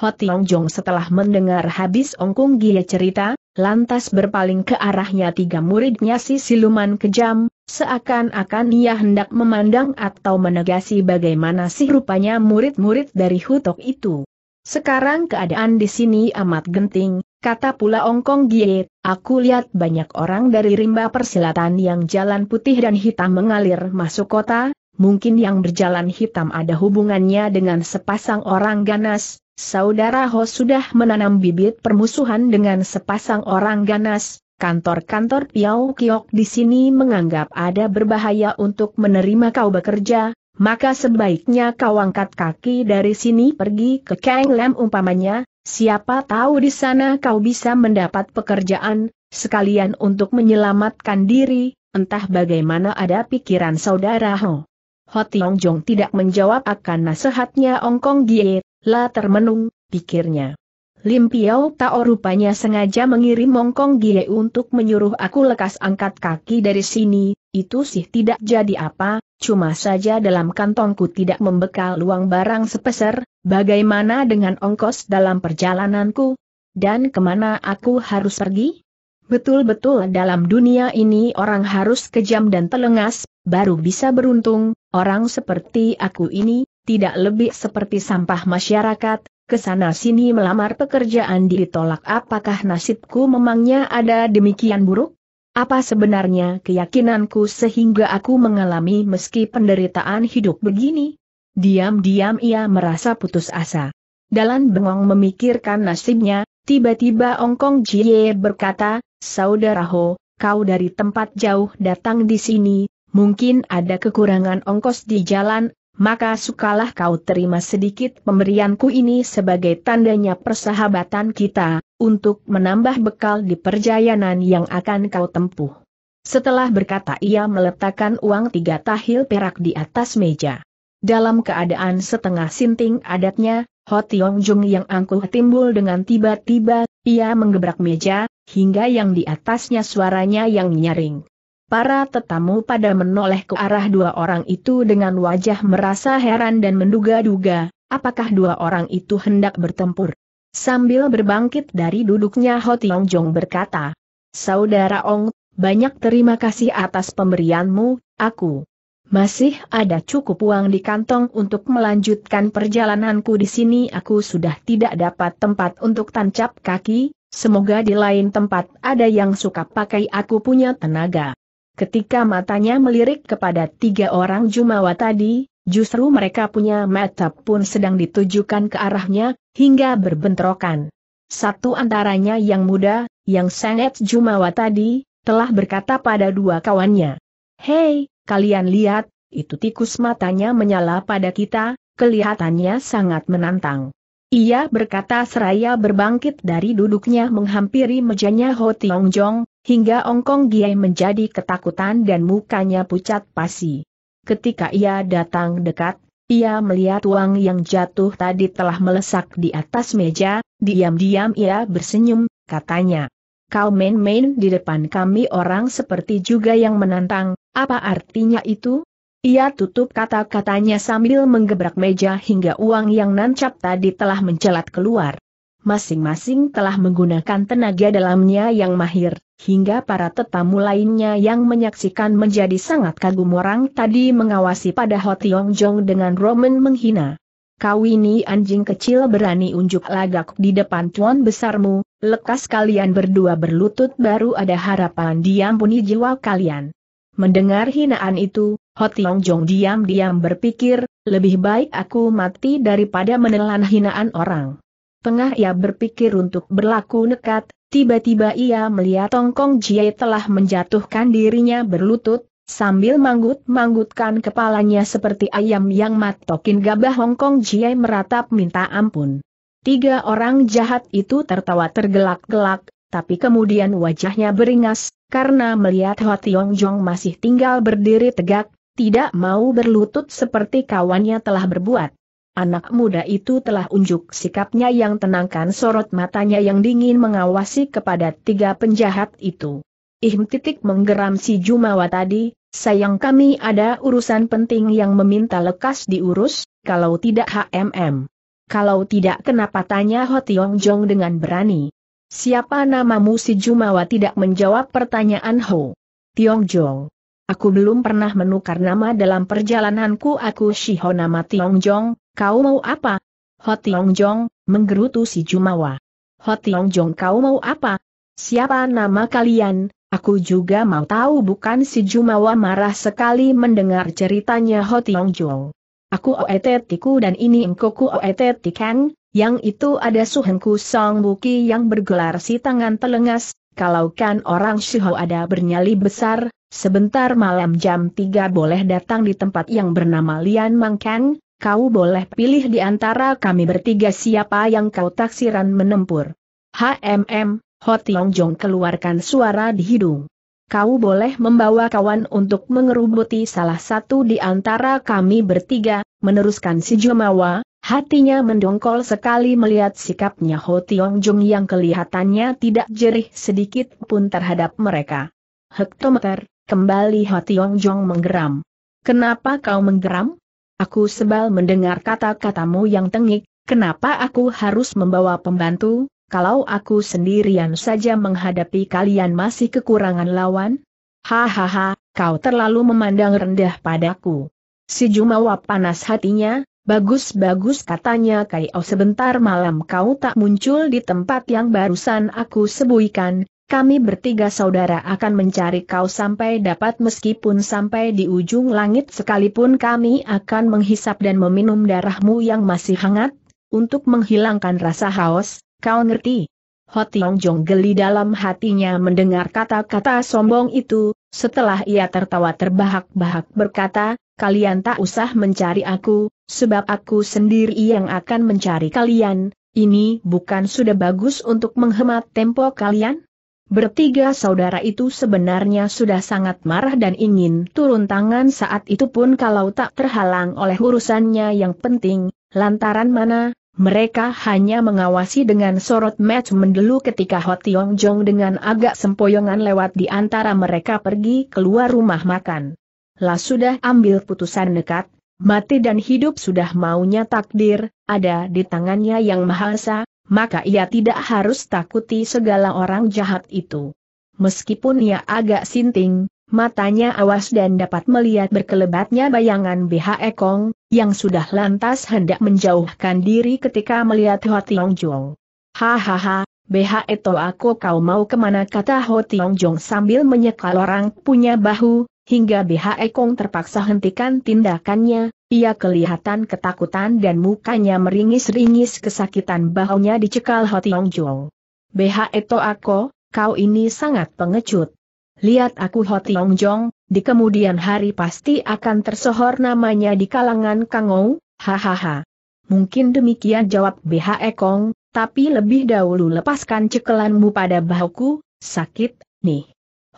Hotiong Jong setelah mendengar habis Ongkung Gie cerita, lantas berpaling ke arahnya tiga muridnya si siluman kejam, seakan-akan ia hendak memandang atau menegasi bagaimana sih rupanya murid-murid dari Hutok itu. Sekarang keadaan di sini amat genting, kata pula Ongkong Giet, aku lihat banyak orang dari rimba persilatan yang jalan putih dan hitam mengalir masuk kota, mungkin yang berjalan hitam ada hubungannya dengan sepasang orang ganas, saudara Ho sudah menanam bibit permusuhan dengan sepasang orang ganas, kantor-kantor Piao Kiok di sini menganggap ada berbahaya untuk menerima kau bekerja, maka sebaiknya kau angkat kaki dari sini pergi ke Kang Lam umpamanya, siapa tahu di sana kau bisa mendapat pekerjaan, sekalian untuk menyelamatkan diri, entah bagaimana ada pikiran saudara Ho. Ho Tiong Jong tidak menjawab akan nasihatnya Ong Kong Gie, La termenung, pikirnya. Lim Piao Tao rupanya sengaja mengirim Mongkong Gie untuk menyuruh aku lekas angkat kaki dari sini, itu sih tidak jadi apa, cuma saja dalam kantongku tidak membekal luang barang sepeser, bagaimana dengan ongkos dalam perjalananku? Dan kemana aku harus pergi? Betul-betul dalam dunia ini orang harus kejam dan telengas, baru bisa beruntung, orang seperti aku ini, tidak lebih seperti sampah masyarakat, kesana sini melamar pekerjaan ditolak apakah nasibku memangnya ada demikian buruk? Apa sebenarnya keyakinanku sehingga aku mengalami meski penderitaan hidup begini? Diam-diam ia merasa putus asa. Dalam bengong memikirkan nasibnya, tiba-tiba Ongkong Jie berkata, Saudara Ho, kau dari tempat jauh datang di sini, mungkin ada kekurangan ongkos di jalan, maka sukalah kau terima sedikit pemberianku ini sebagai tandanya persahabatan kita, untuk menambah bekal di perjalanan yang akan kau tempuh. Setelah berkata ia meletakkan uang tiga tahil perak di atas meja. Dalam keadaan setengah sinting adatnya, Ho Tiong Jung yang angkuh timbul dengan tiba-tiba, ia menggebrak meja, hingga yang di atasnya suaranya yang nyaring. Para tetamu pada menoleh ke arah dua orang itu dengan wajah merasa heran dan menduga-duga, apakah dua orang itu hendak bertempur. Sambil berbangkit dari duduknya Ho Tiong Jong berkata, Saudara Ong, banyak terima kasih atas pemberianmu, aku masih ada cukup uang di kantong untuk melanjutkan perjalananku di sini aku sudah tidak dapat tempat untuk tancap kaki, semoga di lain tempat ada yang suka pakai aku punya tenaga. Ketika matanya melirik kepada tiga orang Jumawa tadi, justru mereka punya mata pun sedang ditujukan ke arahnya, hingga berbentrokan. Satu antaranya yang muda, yang sangat Jumawa tadi, telah berkata pada dua kawannya. Hei, kalian lihat, itu tikus matanya menyala pada kita, kelihatannya sangat menantang. Ia berkata seraya berbangkit dari duduknya menghampiri mejanya Ho Tiong Jong, hingga Kong Giai menjadi ketakutan dan mukanya pucat pasi. Ketika ia datang dekat, ia melihat uang yang jatuh tadi telah melesak di atas meja, diam-diam ia bersenyum, katanya. Kau main-main di depan kami orang seperti juga yang menantang, apa artinya itu? Ia tutup kata-katanya sambil menggebrak meja hingga uang yang nancap tadi telah mencelat keluar. Masing-masing telah menggunakan tenaga dalamnya yang mahir, hingga para tetamu lainnya yang menyaksikan menjadi sangat kagum orang tadi mengawasi pada Hot Tiong Jong dengan Roman menghina. Kau ini anjing kecil berani unjuk lagak di depan tuan besarmu, lekas kalian berdua berlutut baru ada harapan diampuni jiwa kalian. Mendengar hinaan itu, Hotiong Jong diam-diam berpikir, lebih baik aku mati daripada menelan hinaan orang. Tengah ia berpikir untuk berlaku nekat, tiba-tiba ia melihat Tongkong Jie telah menjatuhkan dirinya berlutut, sambil manggut-manggutkan kepalanya seperti ayam yang matokin gabah Hongkong Jie meratap minta ampun. Tiga orang jahat itu tertawa tergelak-gelak, tapi kemudian wajahnya beringas, karena melihat Ho Tiong Jong masih tinggal berdiri tegak, tidak mau berlutut seperti kawannya telah berbuat. Anak muda itu telah unjuk sikapnya yang tenangkan sorot matanya yang dingin mengawasi kepada tiga penjahat itu. Ihm titik menggeram si Jumawa tadi, sayang kami ada urusan penting yang meminta lekas diurus, kalau tidak HMM. Kalau tidak kenapa tanya Ho Tiong Jong dengan berani. Siapa namamu si Jumawa tidak menjawab pertanyaan Ho. Tiong Jong. Aku belum pernah menukar nama dalam perjalananku aku Ho nama Jong, kau mau apa? Ho Jong, menggerutu si Jumawa. Ho Jong kau mau apa? Siapa nama kalian? Aku juga mau tahu bukan si Jumawa marah sekali mendengar ceritanya Ho Tiong Jong. Aku oetetiku dan ini engkoku oetetikan, yang itu ada Suhenku Song Buki yang bergelar si tangan telengas, kalau kan orang Shihou ada bernyali besar, sebentar malam jam 3 boleh datang di tempat yang bernama Lian Mangkang, kau boleh pilih di antara kami bertiga siapa yang kau taksiran menempur. HMM, Ho Tiong Jong keluarkan suara di hidung. Kau boleh membawa kawan untuk mengerubuti salah satu di antara kami bertiga, meneruskan si Jumawa, Hatinya mendongkol sekali melihat sikapnya Ho Tiong Jung yang kelihatannya tidak jerih sedikit pun terhadap mereka. Hektometer, kembali Ho Tiong Jung menggeram. Kenapa kau menggeram? Aku sebal mendengar kata-katamu yang tengik, kenapa aku harus membawa pembantu, kalau aku sendirian saja menghadapi kalian masih kekurangan lawan? Hahaha, kau terlalu memandang rendah padaku. Si Jumawa panas hatinya, Bagus-bagus katanya Kaiau oh, sebentar malam kau tak muncul di tempat yang barusan aku sebuikan, kami bertiga saudara akan mencari kau sampai dapat meskipun sampai di ujung langit sekalipun kami akan menghisap dan meminum darahmu yang masih hangat, untuk menghilangkan rasa haus, kau ngerti? Hotiong Jong geli dalam hatinya mendengar kata-kata sombong itu, setelah ia tertawa terbahak-bahak berkata, kalian tak usah mencari aku, sebab aku sendiri yang akan mencari kalian, ini bukan sudah bagus untuk menghemat tempo kalian? Bertiga saudara itu sebenarnya sudah sangat marah dan ingin turun tangan saat itu pun kalau tak terhalang oleh urusannya yang penting, lantaran mana, mereka hanya mengawasi dengan sorot match mendelu ketika Ho Tiong Jong dengan agak sempoyongan lewat di antara mereka pergi keluar rumah makan lah sudah ambil putusan dekat, mati dan hidup sudah maunya takdir, ada di tangannya yang mahasa, maka ia tidak harus takuti segala orang jahat itu. Meskipun ia agak sinting, matanya awas dan dapat melihat berkelebatnya bayangan BH Ekong, yang sudah lantas hendak menjauhkan diri ketika melihat Ho Tiong Jong. Hahaha, BH itu aku kau mau kemana kata Ho Tiong Jong sambil menyekal orang punya bahu, hingga BHE Ekong terpaksa hentikan tindakannya, ia kelihatan ketakutan dan mukanya meringis-ringis kesakitan bahunya dicekal Hotiong Jong. Bh Eto Ako, kau ini sangat pengecut. Lihat aku Tiong Jong, di kemudian hari pasti akan tersohor namanya di kalangan Kangou, hahaha. Mungkin demikian jawab BHE Ekong, tapi lebih dahulu lepaskan cekelanmu pada bahuku, sakit, nih.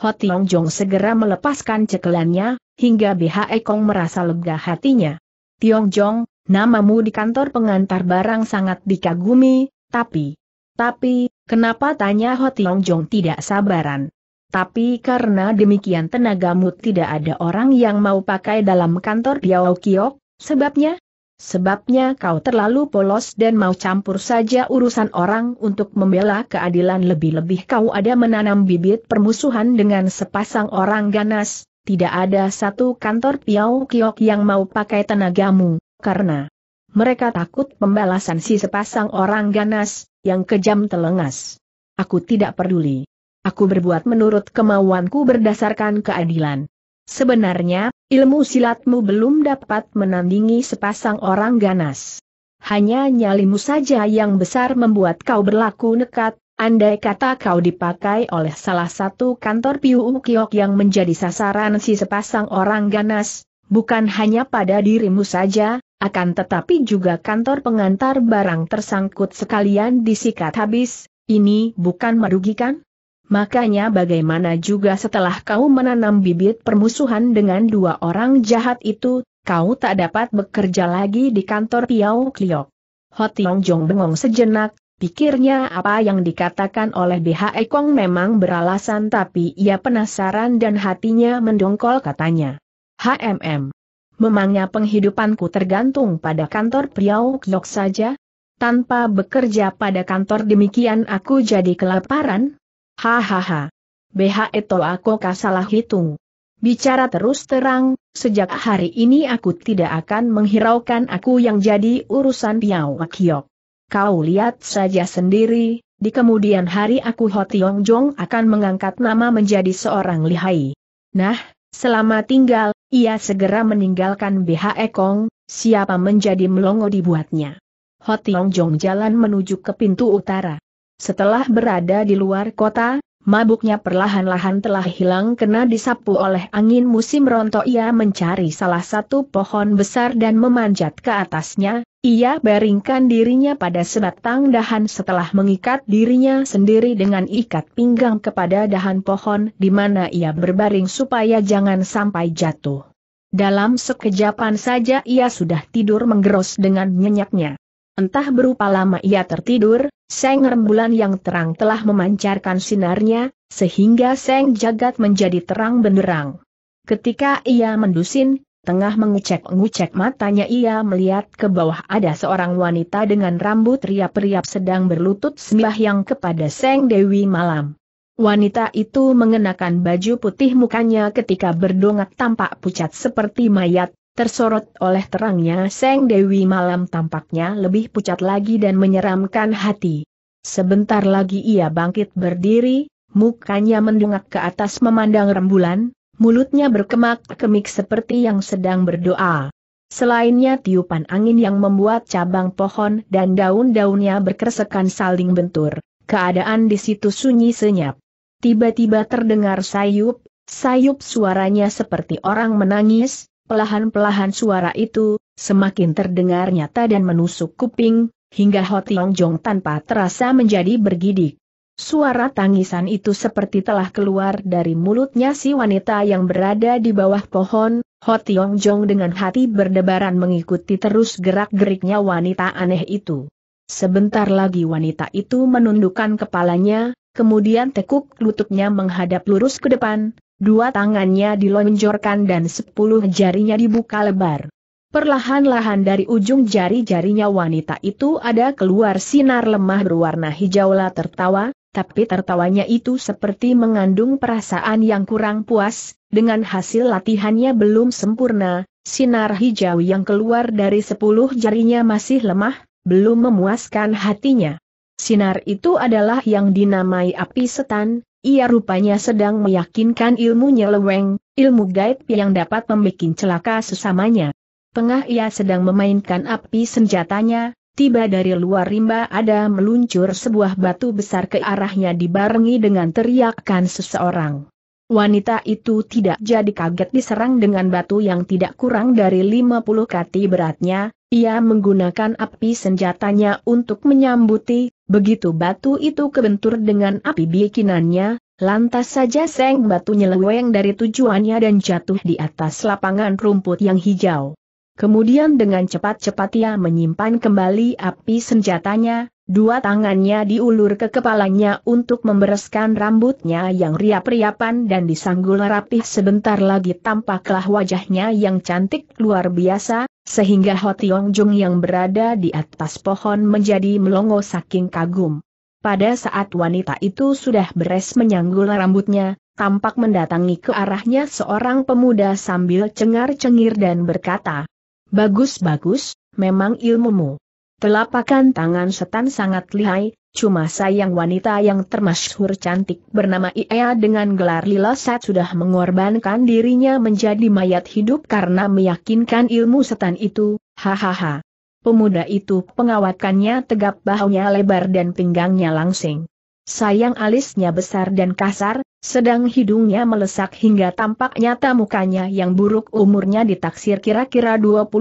Ho Tiong Jong segera melepaskan cekelannya, hingga BHE Kong merasa lega hatinya. Tiong Jong, namamu di kantor pengantar barang sangat dikagumi, tapi... Tapi, kenapa tanya Ho Tiong Jong tidak sabaran? Tapi karena demikian tenagamu tidak ada orang yang mau pakai dalam kantor Biao Kiok, sebabnya, Sebabnya kau terlalu polos dan mau campur saja urusan orang untuk membela keadilan lebih-lebih kau ada menanam bibit permusuhan dengan sepasang orang ganas, tidak ada satu kantor Piau Kiok yang mau pakai tenagamu, karena mereka takut pembalasan si sepasang orang ganas, yang kejam telengas. Aku tidak peduli. Aku berbuat menurut kemauanku berdasarkan keadilan. Sebenarnya, ilmu silatmu belum dapat menandingi sepasang orang ganas. Hanya nyalimu saja yang besar membuat kau berlaku nekat, andai kata kau dipakai oleh salah satu kantor Piu Kiok yang menjadi sasaran si sepasang orang ganas, bukan hanya pada dirimu saja, akan tetapi juga kantor pengantar barang tersangkut sekalian disikat habis, ini bukan merugikan? Makanya bagaimana juga setelah kau menanam bibit permusuhan dengan dua orang jahat itu, kau tak dapat bekerja lagi di kantor Piao Kliok. Yong Jong bengong sejenak, pikirnya apa yang dikatakan oleh BHE Kong memang beralasan tapi ia penasaran dan hatinya mendongkol katanya. HMM. Memangnya penghidupanku tergantung pada kantor Piao Kliok saja? Tanpa bekerja pada kantor demikian aku jadi kelaparan? Hahaha. BHE to aku kasalah hitung. Bicara terus terang, sejak hari ini aku tidak akan menghiraukan aku yang jadi urusan Piao Kiok. Kau lihat saja sendiri, di kemudian hari aku Ho Tiong Jong akan mengangkat nama menjadi seorang lihai. Nah, selama tinggal, ia segera meninggalkan BHE Kong, siapa menjadi melongo dibuatnya. Ho Tiong Jong jalan menuju ke pintu utara. Setelah berada di luar kota, mabuknya perlahan-lahan telah hilang kena disapu oleh angin musim rontok ia mencari salah satu pohon besar dan memanjat ke atasnya, ia baringkan dirinya pada sebatang dahan setelah mengikat dirinya sendiri dengan ikat pinggang kepada dahan pohon di mana ia berbaring supaya jangan sampai jatuh. Dalam sekejapan saja ia sudah tidur menggeros dengan nyenyaknya. Entah berupa lama ia tertidur, Seng rembulan yang terang telah memancarkan sinarnya, sehingga seng jagat menjadi terang benderang. Ketika ia mendusin, tengah mengucek ngecek matanya ia melihat ke bawah ada seorang wanita dengan rambut riap-riap sedang berlutut yang kepada Seng Dewi Malam. Wanita itu mengenakan baju putih mukanya ketika berdongak tampak pucat seperti mayat, Tersorot oleh terangnya Seng Dewi malam tampaknya lebih pucat lagi dan menyeramkan hati. Sebentar lagi ia bangkit berdiri, mukanya mendongak ke atas memandang rembulan, mulutnya berkemak-kemik seperti yang sedang berdoa. Selainnya tiupan angin yang membuat cabang pohon dan daun-daunnya berkersekan saling bentur, keadaan di situ sunyi senyap. Tiba-tiba terdengar sayup, sayup suaranya seperti orang menangis, Pelahan-pelahan suara itu, semakin terdengar nyata dan menusuk kuping, hingga Ho Tiong Jong tanpa terasa menjadi bergidik. Suara tangisan itu seperti telah keluar dari mulutnya si wanita yang berada di bawah pohon, Ho Tiong Jong dengan hati berdebaran mengikuti terus gerak-geriknya wanita aneh itu. Sebentar lagi wanita itu menundukkan kepalanya, kemudian tekuk lututnya menghadap lurus ke depan, Dua tangannya dilonjorkan dan sepuluh jarinya dibuka lebar. Perlahan-lahan dari ujung jari-jarinya wanita itu ada keluar sinar lemah berwarna hijaulah tertawa, tapi tertawanya itu seperti mengandung perasaan yang kurang puas, dengan hasil latihannya belum sempurna, sinar hijau yang keluar dari sepuluh jarinya masih lemah, belum memuaskan hatinya. Sinar itu adalah yang dinamai api setan, ia rupanya sedang meyakinkan ilmunya leweng, ilmu gaib yang dapat membuat celaka sesamanya. Tengah ia sedang memainkan api senjatanya, tiba dari luar rimba ada meluncur sebuah batu besar ke arahnya dibarengi dengan teriakan seseorang. Wanita itu tidak jadi kaget diserang dengan batu yang tidak kurang dari 50 kati beratnya, ia menggunakan api senjatanya untuk menyambuti, begitu batu itu kebentur dengan api bikinannya, lantas saja seng batu nyeleweng dari tujuannya dan jatuh di atas lapangan rumput yang hijau. Kemudian dengan cepat-cepat ia menyimpan kembali api senjatanya, dua tangannya diulur ke kepalanya untuk membereskan rambutnya yang riap-riapan dan disanggul rapih sebentar lagi tampaklah wajahnya yang cantik luar biasa, sehingga Hotiong Jung yang berada di atas pohon menjadi melongo saking kagum. Pada saat wanita itu sudah beres menyanggul rambutnya, tampak mendatangi ke arahnya seorang pemuda sambil cengar-cengir dan berkata, Bagus-bagus, memang ilmumu. Telapakan tangan setan sangat lihai, Cuma sayang wanita yang termasyhur cantik bernama Ia dengan gelar Lila Sat sudah mengorbankan dirinya menjadi mayat hidup karena meyakinkan ilmu setan itu, hahaha. Pemuda itu pengawakannya tegap bahunya lebar dan pinggangnya langsing. Sayang alisnya besar dan kasar, sedang hidungnya melesak hingga tampak nyata mukanya yang buruk umurnya ditaksir kira-kira 25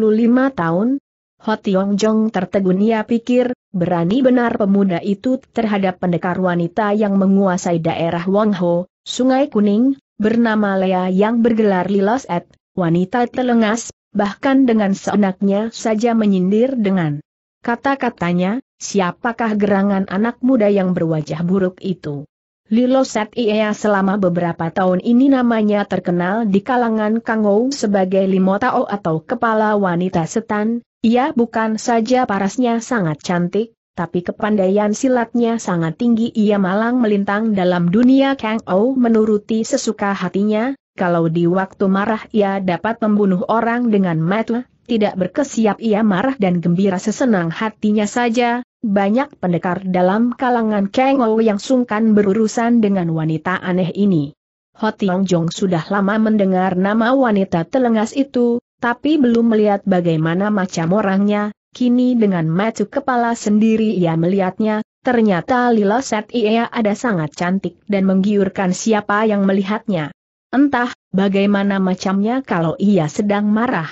tahun, Hot Tiong Jong tertegun ia pikir, Berani benar pemuda itu terhadap pendekar wanita yang menguasai daerah Wangho, Sungai Kuning, bernama Lea yang bergelar Lilas Et, wanita telengas, bahkan dengan seenaknya saja menyindir dengan kata-katanya, siapakah gerangan anak muda yang berwajah buruk itu. Liloset Iea selama beberapa tahun ini namanya terkenal di kalangan Kangou sebagai Limotao atau Kepala Wanita Setan, ia bukan saja parasnya sangat cantik, tapi kepandaian silatnya sangat tinggi ia malang melintang dalam dunia Kang Ou menuruti sesuka hatinya, kalau di waktu marah ia dapat membunuh orang dengan mata, tidak berkesiap ia marah dan gembira sesenang hatinya saja, banyak pendekar dalam kalangan Kang Ou yang sungkan berurusan dengan wanita aneh ini. Ho Tiong Jong sudah lama mendengar nama wanita telengas itu, tapi belum melihat bagaimana macam orangnya, kini dengan maju kepala sendiri ia melihatnya, ternyata Lila Set ia ada sangat cantik dan menggiurkan siapa yang melihatnya. Entah, bagaimana macamnya kalau ia sedang marah.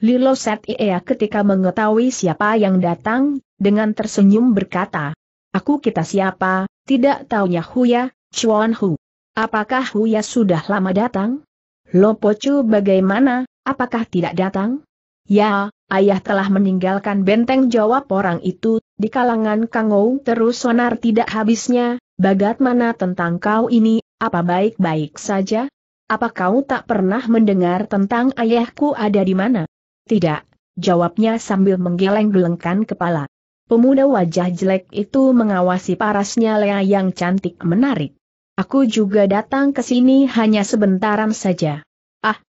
Lilo Set Ia ketika mengetahui siapa yang datang, dengan tersenyum berkata, Aku kita siapa, tidak taunya Huya, Chuan Hu. Apakah Huya sudah lama datang? Lopocu bagaimana, Apakah tidak datang? Ya, ayah telah meninggalkan benteng jawab orang itu, di kalangan Kangou terus sonar tidak habisnya, bagat mana tentang kau ini, apa baik-baik saja? Apa kau tak pernah mendengar tentang ayahku ada di mana? Tidak, jawabnya sambil menggeleng-gelengkan kepala. Pemuda wajah jelek itu mengawasi parasnya Lea yang cantik menarik. Aku juga datang ke sini hanya sebentaran saja.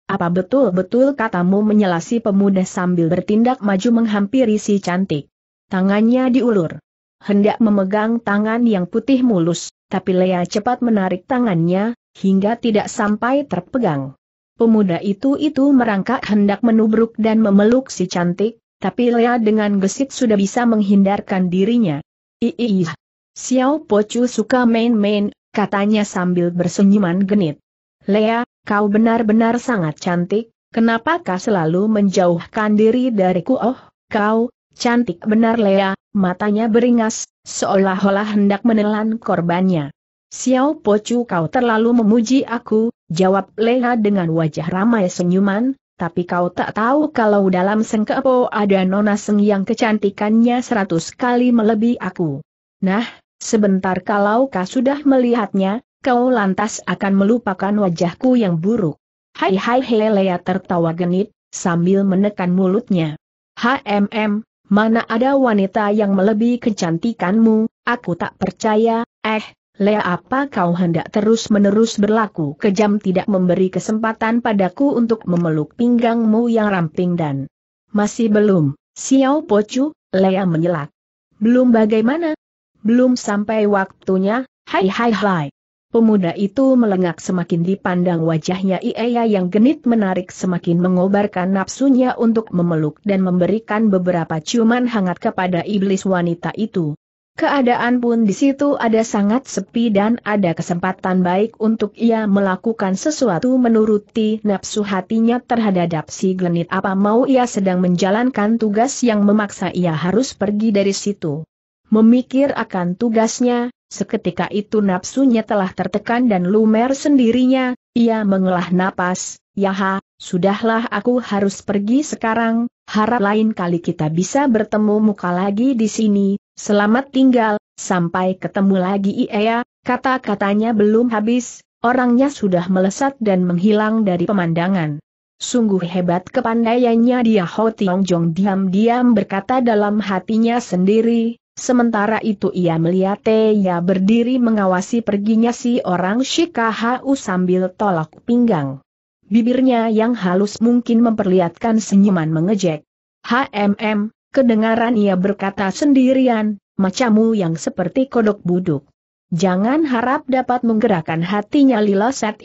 Apa betul-betul katamu menyelasi pemuda sambil bertindak maju menghampiri si cantik? Tangannya diulur. Hendak memegang tangan yang putih mulus, tapi Lea cepat menarik tangannya, hingga tidak sampai terpegang. Pemuda itu-itu merangkak hendak menubruk dan memeluk si cantik, tapi Lea dengan gesit sudah bisa menghindarkan dirinya. Iiih, Xiao Pocu suka main-main, katanya sambil bersenyuman genit. Lea, kau benar-benar sangat cantik, Kenapa kau selalu menjauhkan diri dariku? Oh, kau, cantik benar Lea, matanya beringas, seolah-olah hendak menelan korbannya. Xiao Pocu kau terlalu memuji aku, jawab Lea dengan wajah ramai senyuman, tapi kau tak tahu kalau dalam Sengkepo ada nona seng yang kecantikannya seratus kali melebihi aku. Nah, sebentar kalau kau sudah melihatnya, kau lantas akan melupakan wajahku yang buruk. Hai hai Lea tertawa genit, sambil menekan mulutnya. HMM, mana ada wanita yang melebihi kecantikanmu, aku tak percaya, eh, Lea apa kau hendak terus-menerus berlaku kejam tidak memberi kesempatan padaku untuk memeluk pinggangmu yang ramping dan masih belum, Xiao Pocu, Lea menyelak. Belum bagaimana? Belum sampai waktunya, hai hai hai. Pemuda itu melengak semakin dipandang wajahnya iaya yang genit menarik semakin mengobarkan nafsunya untuk memeluk dan memberikan beberapa ciuman hangat kepada iblis wanita itu. Keadaan pun di situ ada sangat sepi dan ada kesempatan baik untuk ia melakukan sesuatu menuruti nafsu hatinya terhadap si genit apa mau ia sedang menjalankan tugas yang memaksa ia harus pergi dari situ. Memikir akan tugasnya, Seketika itu nafsunya telah tertekan dan lumer sendirinya, ia mengelah napas, Yaha, sudahlah aku harus pergi sekarang, harap lain kali kita bisa bertemu muka lagi di sini, selamat tinggal, sampai ketemu lagi Iya, kata-katanya belum habis, orangnya sudah melesat dan menghilang dari pemandangan. Sungguh hebat kepandaiannya dia Ho Tiong Jong diam-diam berkata dalam hatinya sendiri, Sementara itu ia melihat Teya berdiri mengawasi perginya si orang Shikahau sambil tolak pinggang. Bibirnya yang halus mungkin memperlihatkan senyuman mengejek. HMM, kedengaran ia berkata sendirian, macamu yang seperti kodok buduk. Jangan harap dapat menggerakkan hatinya Lila Set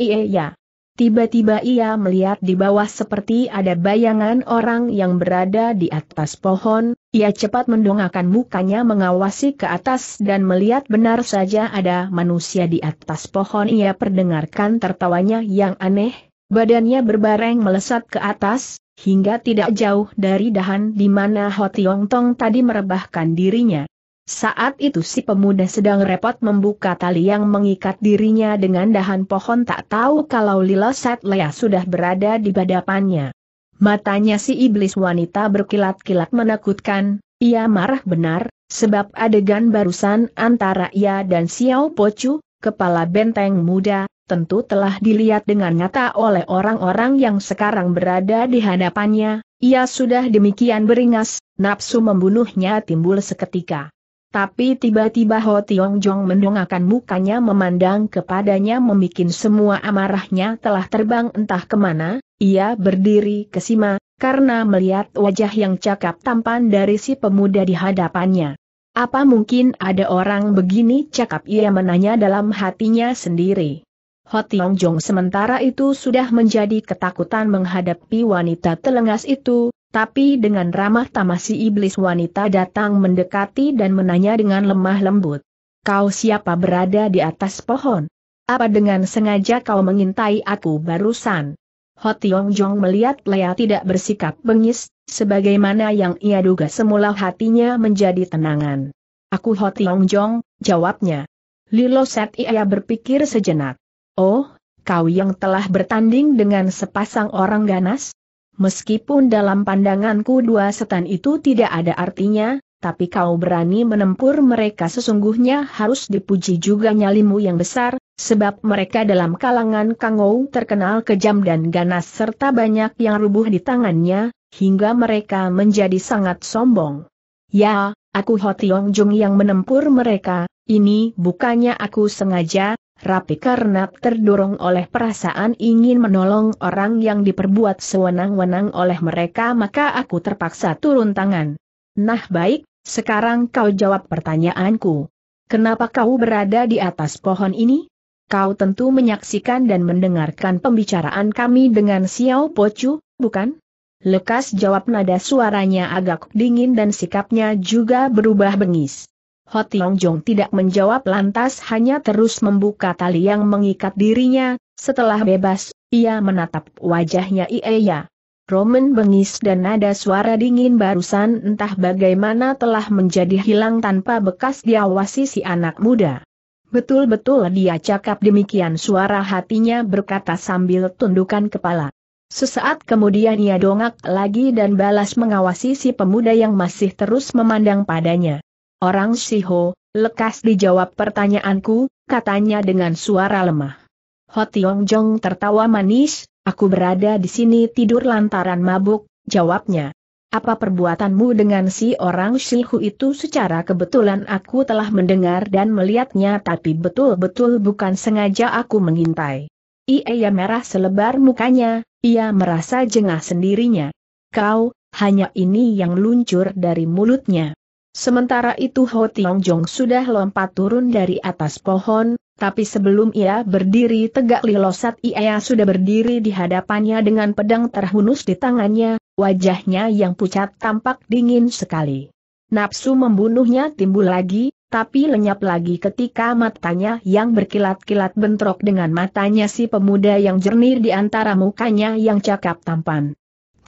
Tiba-tiba ia melihat di bawah seperti ada bayangan orang yang berada di atas pohon, ia cepat mendongakkan mukanya mengawasi ke atas dan melihat benar saja ada manusia di atas pohon ia perdengarkan tertawanya yang aneh, badannya berbareng melesat ke atas, hingga tidak jauh dari dahan di mana Ho Tiong Tong tadi merebahkan dirinya. Saat itu si pemuda sedang repot membuka tali yang mengikat dirinya dengan dahan pohon tak tahu kalau Lila Setlea sudah berada di badapannya. Matanya si iblis wanita berkilat-kilat menakutkan, ia marah benar, sebab adegan barusan antara ia dan Xiao Pocu, kepala benteng muda, tentu telah dilihat dengan nyata oleh orang-orang yang sekarang berada di hadapannya, ia sudah demikian beringas, nafsu membunuhnya timbul seketika. Tapi tiba-tiba Ho Tiong Jong mendongakkan mukanya memandang kepadanya membuat semua amarahnya telah terbang entah kemana, ia berdiri kesima, karena melihat wajah yang cakap tampan dari si pemuda di hadapannya. Apa mungkin ada orang begini cakap ia menanya dalam hatinya sendiri. Ho Tiong Jong sementara itu sudah menjadi ketakutan menghadapi wanita telengas itu, tapi dengan ramah tamah si iblis wanita datang mendekati dan menanya dengan lemah lembut. Kau siapa berada di atas pohon? Apa dengan sengaja kau mengintai aku barusan? Ho Tiong Jong melihat Lea tidak bersikap bengis, sebagaimana yang ia duga semula hatinya menjadi tenangan. Aku Ho Tiong Jong, jawabnya. Lilo Set ia berpikir sejenak. Oh, kau yang telah bertanding dengan sepasang orang ganas? Meskipun dalam pandanganku dua setan itu tidak ada artinya, tapi kau berani menempur mereka sesungguhnya harus dipuji juga nyalimu yang besar, sebab mereka dalam kalangan Kangou terkenal kejam dan ganas serta banyak yang rubuh di tangannya, hingga mereka menjadi sangat sombong. Ya, aku Hotiong Jung yang menempur mereka, ini bukannya aku sengaja, rapi karena terdorong oleh perasaan ingin menolong orang yang diperbuat sewenang-wenang oleh mereka maka aku terpaksa turun tangan. Nah baik, sekarang kau jawab pertanyaanku. Kenapa kau berada di atas pohon ini? Kau tentu menyaksikan dan mendengarkan pembicaraan kami dengan Xiao Pochu, bukan? Lekas jawab nada suaranya agak dingin dan sikapnya juga berubah bengis. Ho Tiong Jong tidak menjawab lantas hanya terus membuka tali yang mengikat dirinya, setelah bebas, ia menatap wajahnya Ieya. Roman bengis dan nada suara dingin barusan entah bagaimana telah menjadi hilang tanpa bekas diawasi si anak muda. Betul-betul dia cakap demikian suara hatinya berkata sambil tundukan kepala. Sesaat kemudian ia dongak lagi dan balas mengawasi si pemuda yang masih terus memandang padanya. Orang Siho, lekas dijawab pertanyaanku, katanya dengan suara lemah. Ho Tiong Jong tertawa manis, aku berada di sini tidur lantaran mabuk, jawabnya. Apa perbuatanmu dengan si orang siho itu secara kebetulan aku telah mendengar dan melihatnya tapi betul-betul bukan sengaja aku mengintai. Ia merah selebar mukanya, ia merasa jengah sendirinya. Kau, hanya ini yang luncur dari mulutnya. Sementara itu Ho Tiong Jong sudah lompat turun dari atas pohon, tapi sebelum ia berdiri tegak Lilosat ia sudah berdiri di hadapannya dengan pedang terhunus di tangannya, wajahnya yang pucat tampak dingin sekali. Nafsu membunuhnya timbul lagi, tapi lenyap lagi ketika matanya yang berkilat-kilat bentrok dengan matanya si pemuda yang jernih di antara mukanya yang cakap tampan.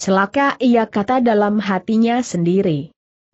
Celaka ia kata dalam hatinya sendiri.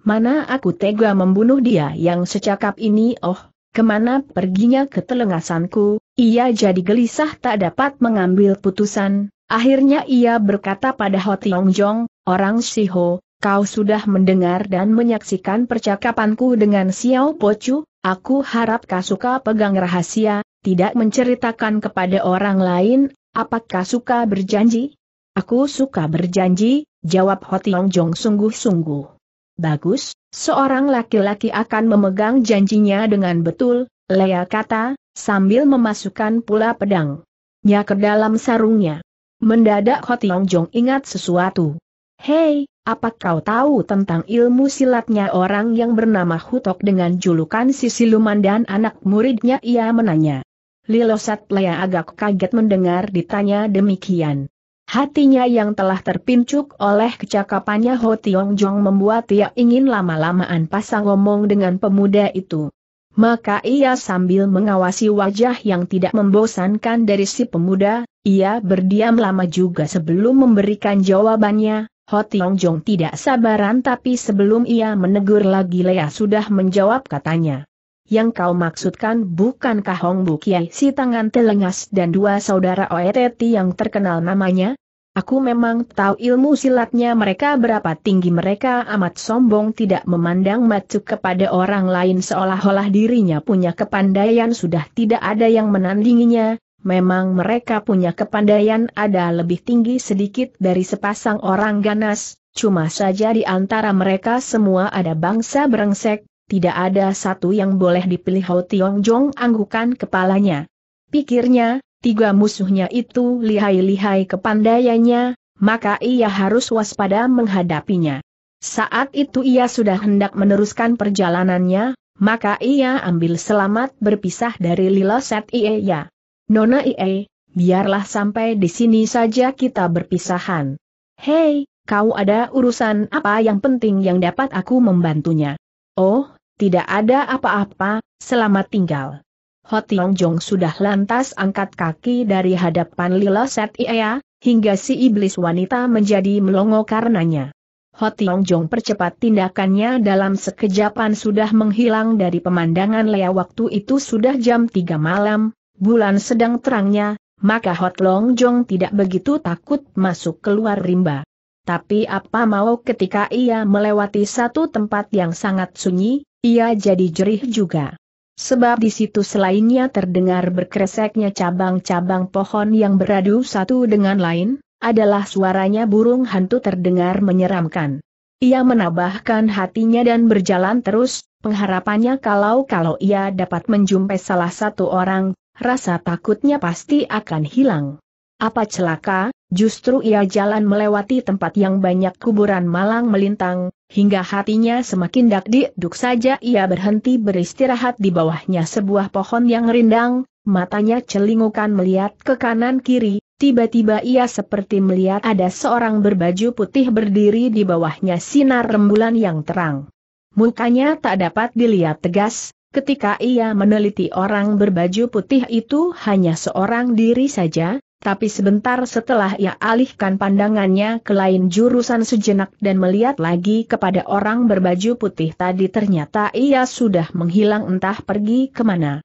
Mana aku tega membunuh dia yang secakap ini oh, kemana perginya ketelengasanku, ia jadi gelisah tak dapat mengambil putusan, akhirnya ia berkata pada Ho Tiong Jong, orang Siho, kau sudah mendengar dan menyaksikan percakapanku dengan Xiao Pochu. aku harap kau suka pegang rahasia, tidak menceritakan kepada orang lain, apakah suka berjanji? Aku suka berjanji, jawab Ho Tiong Jong sungguh-sungguh. Bagus, seorang laki-laki akan memegang janjinya dengan betul, Lea kata, sambil memasukkan pula pedangnya ke dalam sarungnya. Mendadak Hotiong Jong ingat sesuatu. Hei, apa kau tahu tentang ilmu silatnya orang yang bernama Hutok dengan julukan si siluman dan anak muridnya ia menanya. Lilosat Lea agak kaget mendengar ditanya demikian. Hatinya yang telah terpincuk oleh kecakapannya Ho Tiong Jong membuat ia ingin lama-lamaan pasang ngomong dengan pemuda itu. Maka ia sambil mengawasi wajah yang tidak membosankan dari si pemuda, ia berdiam lama juga sebelum memberikan jawabannya. Ho Tiong Jong tidak sabaran tapi sebelum ia menegur lagi Lea sudah menjawab katanya yang kau maksudkan bukankah Hong Bu Kiai si tangan telengas dan dua saudara Oeteti yang terkenal namanya? Aku memang tahu ilmu silatnya mereka berapa tinggi mereka amat sombong tidak memandang macu kepada orang lain seolah-olah dirinya punya kepandaian sudah tidak ada yang menandinginya, memang mereka punya kepandaian ada lebih tinggi sedikit dari sepasang orang ganas, cuma saja di antara mereka semua ada bangsa berengsek tidak ada satu yang boleh dipilih Hou Tiong Jong anggukan kepalanya. Pikirnya, tiga musuhnya itu lihai-lihai kepandaiannya, maka ia harus waspada menghadapinya. Saat itu ia sudah hendak meneruskan perjalanannya, maka ia ambil selamat berpisah dari Lila Set Ie ya. Nona Ie, biarlah sampai di sini saja kita berpisahan. Hei, kau ada urusan apa yang penting yang dapat aku membantunya? Oh, tidak ada apa-apa, selamat tinggal. Ho Tiong Jong sudah lantas angkat kaki dari hadapan Lila Set Ia, hingga si iblis wanita menjadi melongo karenanya. Ho Tiong Jong percepat tindakannya dalam sekejapan sudah menghilang dari pemandangan Lea waktu itu sudah jam 3 malam, bulan sedang terangnya, maka Ho Tiong Jong tidak begitu takut masuk keluar rimba. Tapi apa mau ketika ia melewati satu tempat yang sangat sunyi, ia jadi jerih juga. Sebab di situ selainnya terdengar berkreseknya cabang-cabang pohon yang beradu satu dengan lain, adalah suaranya burung hantu terdengar menyeramkan. Ia menabahkan hatinya dan berjalan terus, pengharapannya kalau-kalau ia dapat menjumpai salah satu orang, rasa takutnya pasti akan hilang. Apa celaka, justru ia jalan melewati tempat yang banyak kuburan malang melintang, hingga hatinya semakin dakdikduk saja ia berhenti beristirahat di bawahnya sebuah pohon yang rindang, matanya celingukan melihat ke kanan kiri, tiba-tiba ia seperti melihat ada seorang berbaju putih berdiri di bawahnya sinar rembulan yang terang. Mukanya tak dapat dilihat tegas, ketika ia meneliti orang berbaju putih itu hanya seorang diri saja, tapi sebentar setelah ia alihkan pandangannya ke lain jurusan sejenak dan melihat lagi kepada orang berbaju putih tadi ternyata ia sudah menghilang entah pergi kemana.